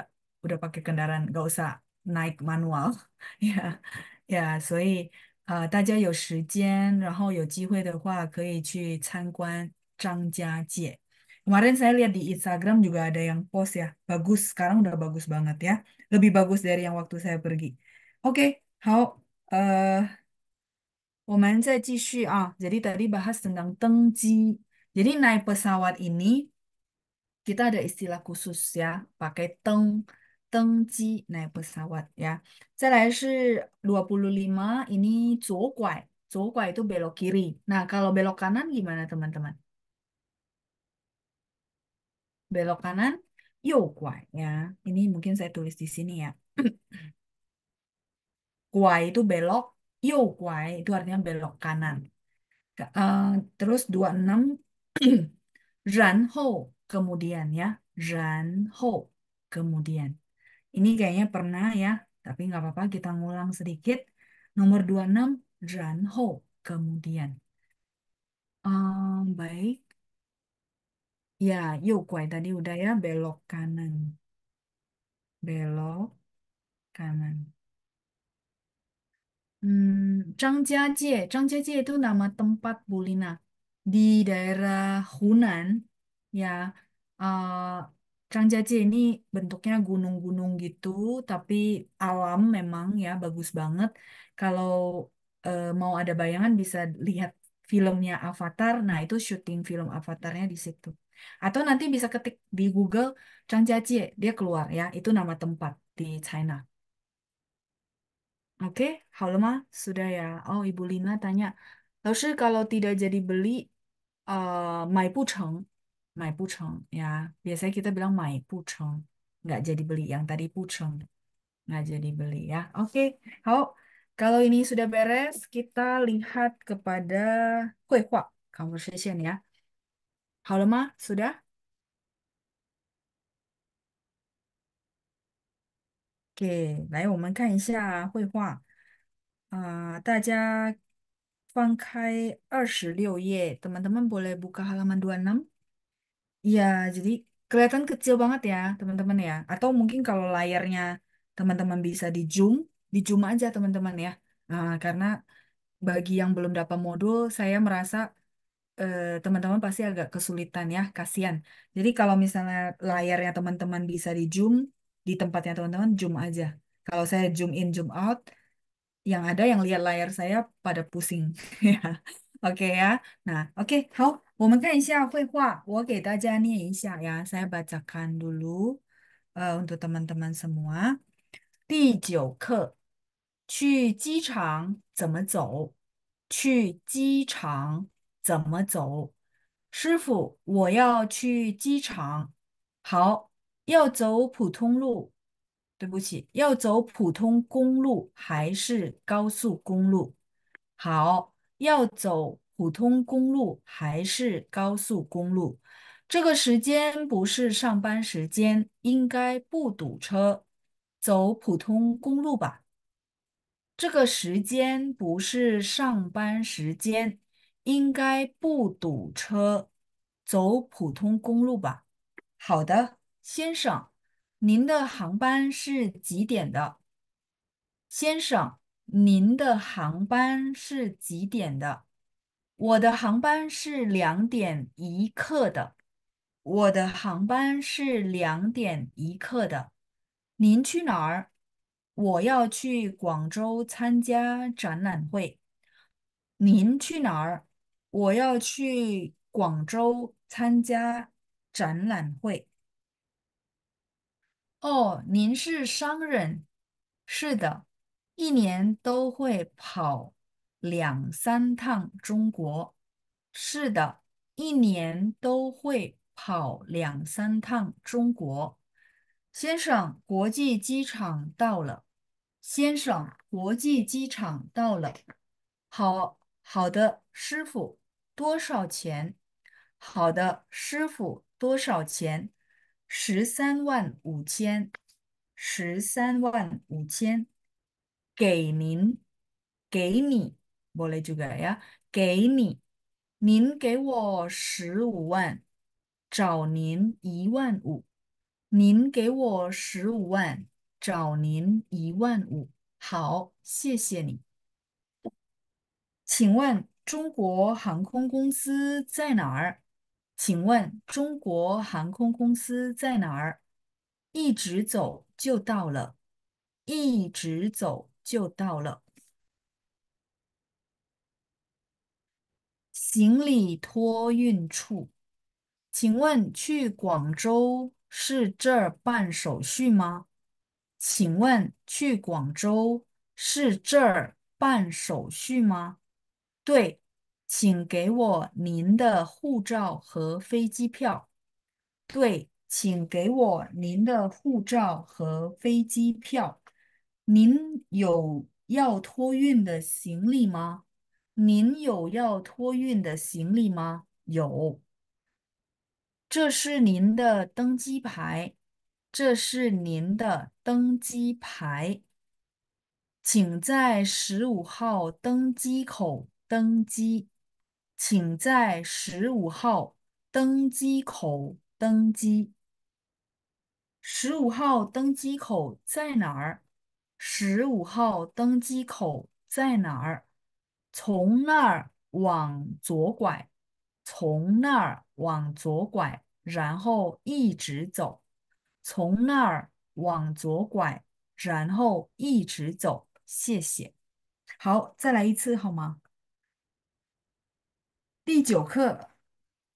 udah pakai kendaraan, nggak usah manual, like manual，呀呀，所以呃，大家有时间，然后有机会的话，可以去参观张家界。Kemarin ya，ya，saya lihat di Instagram juga ada yang post ya, bagus. Sekarang udah bagus banget ya, lebih bagus dari yang waktu saya pergi. Oke, okay, jadi tadi bahas tentang tengji. Jadi naik pesawat ini kita ada istilah khusus ya, pakai teng. 登机 naik pesawat ya. 再来是25 ini zoguai. Zoguai itu belok kiri. Nah, kalau belok kanan gimana teman-teman? Belok kanan youguai ya. Ini mungkin saya tulis di sini ya. Guai itu belok, youguai itu artinya belok kanan. Uh, eh，terus 26然后 kemudian ya. 然后 kemudian. Ini kayaknya pernah ya, tapi nggak apa-apa kita ngulang sedikit. Nomor 26, Ran Ho, kemudian. Um, baik, ya yuk kuai tadi udah ya, belok kanan. Belok kanan. Hmm, Zhang Jiajie itu nama tempat Bulina di daerah Hunan ya uh, Kang Jaji ini bentuknya gunung-gunung gitu, tapi alam memang ya bagus banget. Kalau e, mau ada bayangan bisa lihat filmnya Avatar. Nah, itu syuting film Avatarnya di situ. Atau nanti bisa ketik di Google Kang Jaji, dia keluar ya. Itu nama tempat di China. Oke, halo Ma, sudah ya. Oh, Ibu Lina tanya, Lalu kalau tidak jadi beli, eh, mai 买不成 ya biasanya kita nggak jadi beli yang tadi puceng nggak jadi beli ya oke Hao kalau ini sudah beres kita lihat kepada kuehua conversation ya 好了吗 sudah OK，来，我们看一下绘画。啊、呃，大家翻开二十六页，teman-teman boleh buka halaman 26。Iya, jadi kelihatan kecil banget ya, teman-teman ya. Atau mungkin kalau layarnya teman-teman bisa di zoom, di zoom aja teman-teman ya. Nah, karena bagi yang belum dapat modul, saya merasa eh, teman-teman pasti agak kesulitan ya, kasihan. Jadi kalau misalnya layarnya teman-teman bisa di zoom, di tempatnya teman-teman zoom aja. Kalau saya zoom in, zoom out, yang ada yang lihat layar saya pada pusing. Ya. OK 呀，那 OK 好，我们看一下绘画。我给大家念一下呀，Saya bacakan dulu, 呀。我给大家念一下呀。我给大家念一下呀。我给大家念一下呀。我给大家念一下呀。我给大家念一我要去机场。好，要走普通路，对不起，要走普通公路还是高速公路？好。要走普通公路还是高速公路？这个时间不是上班时间，应该不堵车，走普通公路吧。这个时间不是上班时间，应该不堵车，走普通公路吧。好的，先生，您的航班是几点的？先生。您的航班是几点的？我的航班是两点一刻的。我的航班是两点一刻的。您去哪儿？我要去广州参加展览会。您去哪儿？我要去广州参加展览会。哦，您是商人？是的。一年都会跑两三趟中国，是的，一年都会跑两三趟中国。先生，国际机场到了。先生，国际机场到了。好好的师傅，多少钱？好的师傅，多少钱？十三万五千，十三万五千。给您，给你，我来这个呀。给你，您给我十五万，找您一万五。您给我十五万，找您一万五。好，谢谢你。请问中国航空公司在哪？请问中国航空公司在哪？一直走就到了。一直走。就到了，行李托运处。请问去广州是这儿办手续吗？请问去广州是这儿办手续吗？对，请给我您的护照和飞机票。对，请给我您的护照和飞机票。您有要托运的行李吗？您有要托运的行李吗？有，这是您的登机牌，这是您的登机牌，请在十五号登机口登机，请在十五号登机口登机。十五号登机口在哪儿？十五号登机口在哪儿？从那儿往左拐，从那儿往左拐，然后一直走。从那儿往左拐，然后一直走。谢谢。好，再来一次好吗？第九课，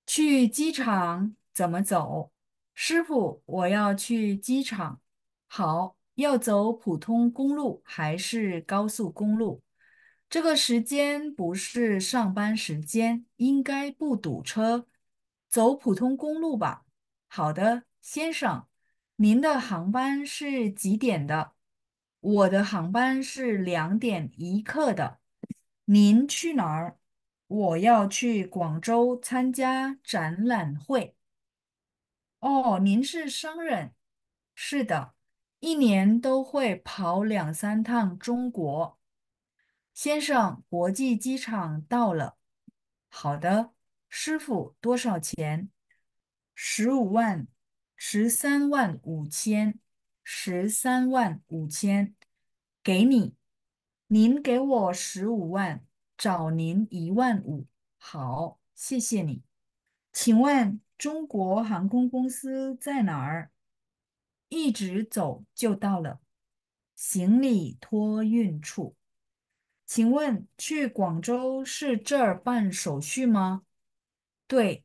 去机场怎么走？师傅，我要去机场。好。要走普通公路还是高速公路？这个时间不是上班时间，应该不堵车。走普通公路吧。好的，先生，您的航班是几点的？我的航班是两点一刻的。您去哪儿？我要去广州参加展览会。哦，您是商人？是的。一年都会跑两三趟中国，先生，国际机场到了。好的，师傅，多少钱？十五万，十三万五千，十三万五千，给你。您给我十五万，找您一万五。好，谢谢你。请问中国航空公司在哪儿？一直走就到了行李托运处。请问去广州是这儿办手续吗？对，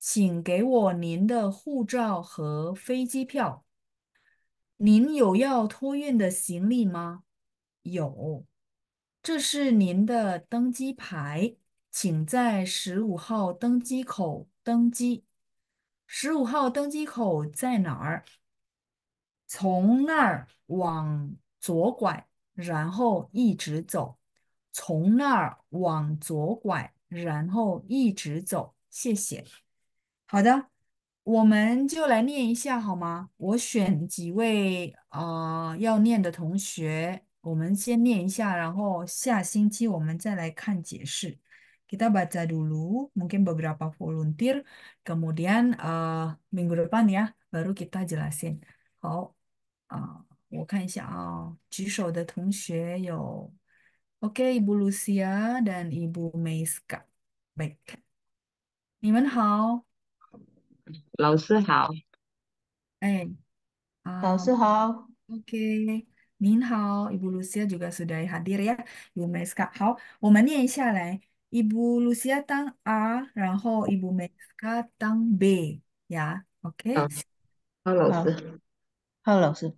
请给我您的护照和飞机票。您有要托运的行李吗？有，这是您的登机牌，请在十五号登机口登机。十五号登机口在哪儿？从那儿往左拐，然后一直走。从那儿往左拐，然后一直走。谢谢。好的，我们就来念一下好吗？我选几位啊要念的同学，我们先念一下，然后下星期我们再来看解释。Kita baca d u l u mungkin beberapa volunteer, kemudian, eh minggu depan ya, baru kita jelasin. o 啊，我看一下啊，举手的同学有，OK，Ibu Lucia dan Ibu Meiska，baik，你们好，老师好，哎，老啊师好，，OK，您好，Ibu Lucia juga sudah hadir ya，Ibu Meiska，好，我们念下来，Ibu Lucia 当 A，然后 Ibu Meiska 当 B 呀，OK，好，好老好，师，好老师，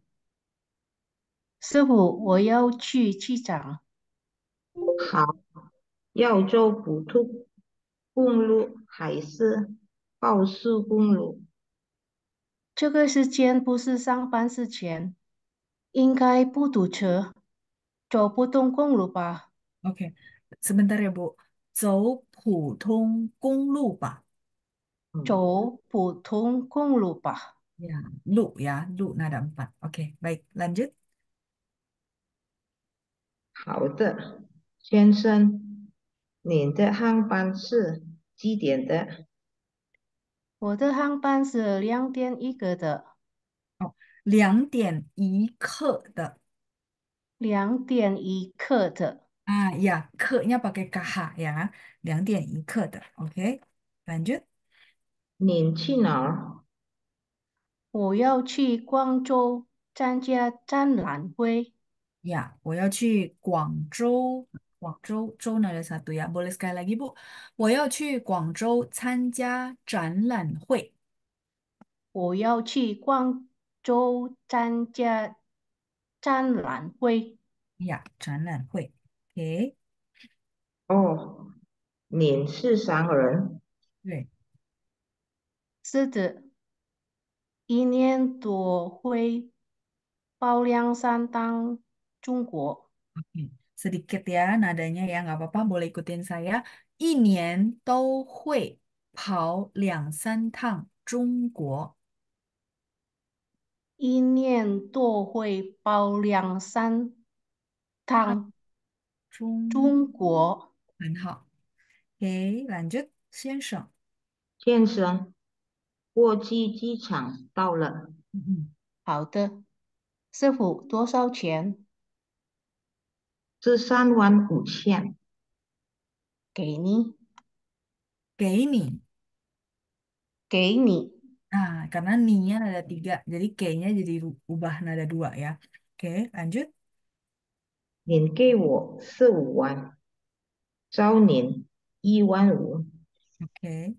师傅，我要去机场。好，要走普通公路还是高速公路？这个时间不是上班时间，应该不堵车，走不动公路吧。OK，什么大家不走普通公路吧？走普通公路吧。呀，路呀，路那得不怕。OK，拜，拦截。好的，先生，您的航班是几点的？我的航班是两点一刻的。哦，两点一刻的，两点一刻的。啊呀，刻要把给加哈呀，两点一刻的，OK。感觉你去哪？我要去广州参加展览会。呀，我要去广州，广州州那里啥读呀？不，是 “sky” 来一步。我要去广州参加展览会。我要去广州参加展览会。呀，展览会。哎，哦，你是商人？对，是的，一年多会包两三趟。中国，嗯，sedikit ya，nadanya ya，nggak apa apa，boleh ikutin saya。一年都会跑两三趟中国，一年都会跑两三趟中国，很好。诶，lanjut，先生，先生，国际机场到了。好的，师傅，多少钱？是三万五千。给你，给你给你 Nah, karena Nya ada tiga, jadi kayaknya jadi ubah nada dua ya. Oke, lanjut. 您给我四五万，找您一万五。Oke.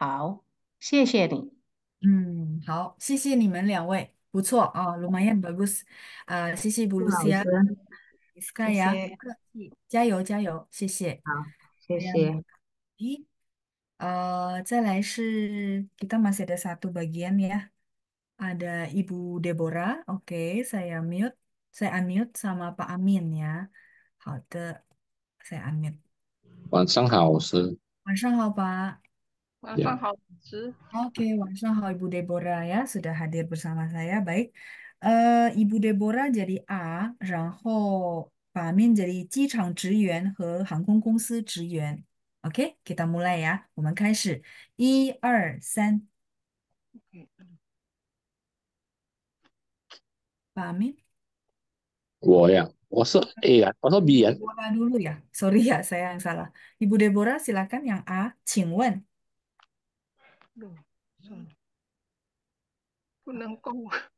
好，谢谢你。Hmm, 好，谢谢你们两位，不错啊，lumayan bagus. Ah, sisi Bu 老 Lucia 师，Iska 谢呀，不谢，客气，加油加油，谢谢。好，谢 Yang 谢。ini, kita masih ada satu bagian ya. Ada Ibu Deborah, oke, saya mute, saya unmute sama Pak Amin ya. 好的，saya unmute. 晚上好，我是晚上好 Pak. 晚呀，上好，老师。Oke, 晚上好 Ibu Deborah ya, sudah hadir bersama saya. Baik, 呃，伊布德博拉这里 A，然后把面这里机场职员和航空公司职员，OK，给他木赖呀，我们开始，一二三 k 把面，我呀，我是 A 呀，我是 B 呀，博拉，sorry 呀，我讲错啦，伊布德博拉，silakan yang A，清文 n r 不能讲。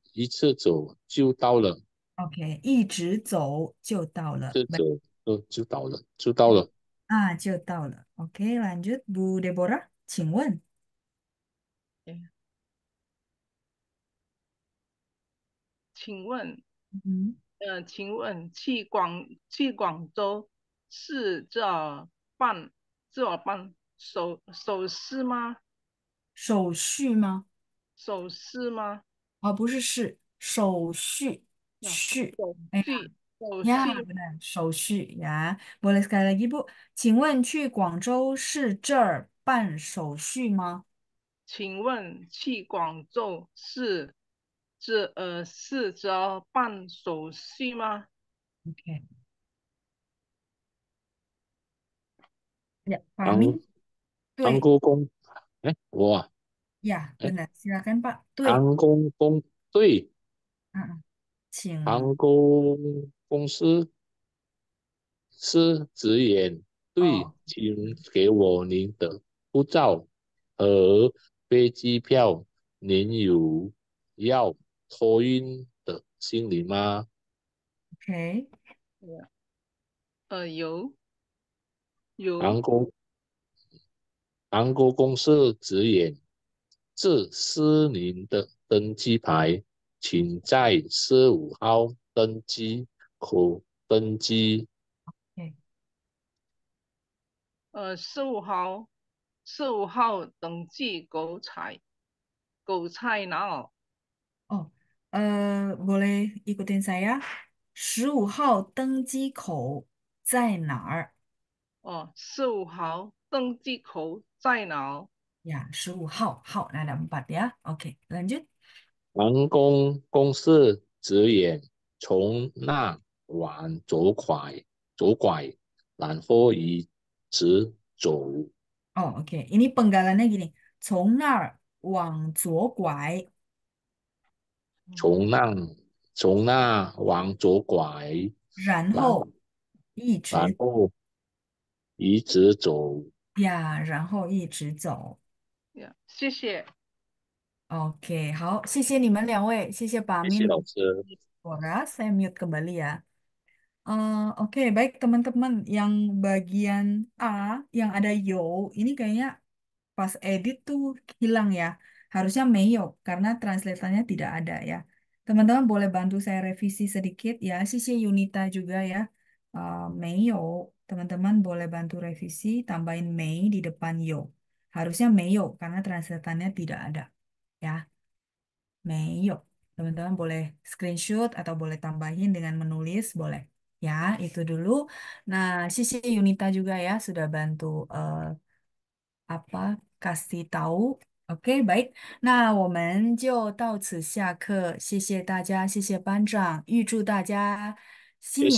一次走就到了。OK，一直走就到了。就走，都就到了，就到了。啊，就到了。OK，lanjut Bu Deborah，请问？嗯，请问，呃，请问去广去广州市这办这办手手续吗？手续吗？手续吗？啊，不是是手续续，手呀，手续呀，我来改了一步。请问去广州市这儿办手续吗？请问去广州市这呃市这办手续吗？OK，呀，唐，唐国公，哎，我。呀真的现在真棒对航空公对航空公司是直言对请给我您的护照和飞机票您有要托运的心理吗 ok 呃有有航空航空公司直言是西宁的登机牌，请在十五号登机口登机。呃，十五号，十五号登机口在，够在哪儿？哦，呃，我嘞，一个东西呀，十五号登机口在哪儿？哦，十五号登机口在哪儿？呀，十五号好，来，我们把的啊，OK，继续。南工，公式，直言，从那往左拐，左拐，然后一直走。哦，OK，印尼 p e n g 从那往左拐，从那从那往左拐，然后一直，然后一直走。呀，然后一直走。Yeah. 谢谢，Oke, hao. kembali ya. Oke, baik teman-teman. Yang bagian A, yang ada yo, ini kayaknya pas edit tuh hilang ya. Harusnya meyo, karena translatornya tidak ada ya. Teman-teman boleh bantu saya revisi sedikit ya. Sisi Yunita juga ya. Uh, meyo, teman-teman boleh bantu revisi, tambahin mei di depan yo harusnya meyo karena translatannya tidak ada ya meyo teman-teman boleh screenshot atau boleh tambahin dengan menulis boleh ya itu dulu nah Sisi Yunita juga ya sudah bantu uh, apa kasih tahu oke baik nah shi.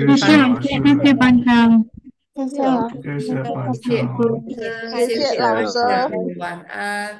Cư sang kiện nát thê ban hàng Cư sang kiện nát thê ban hàng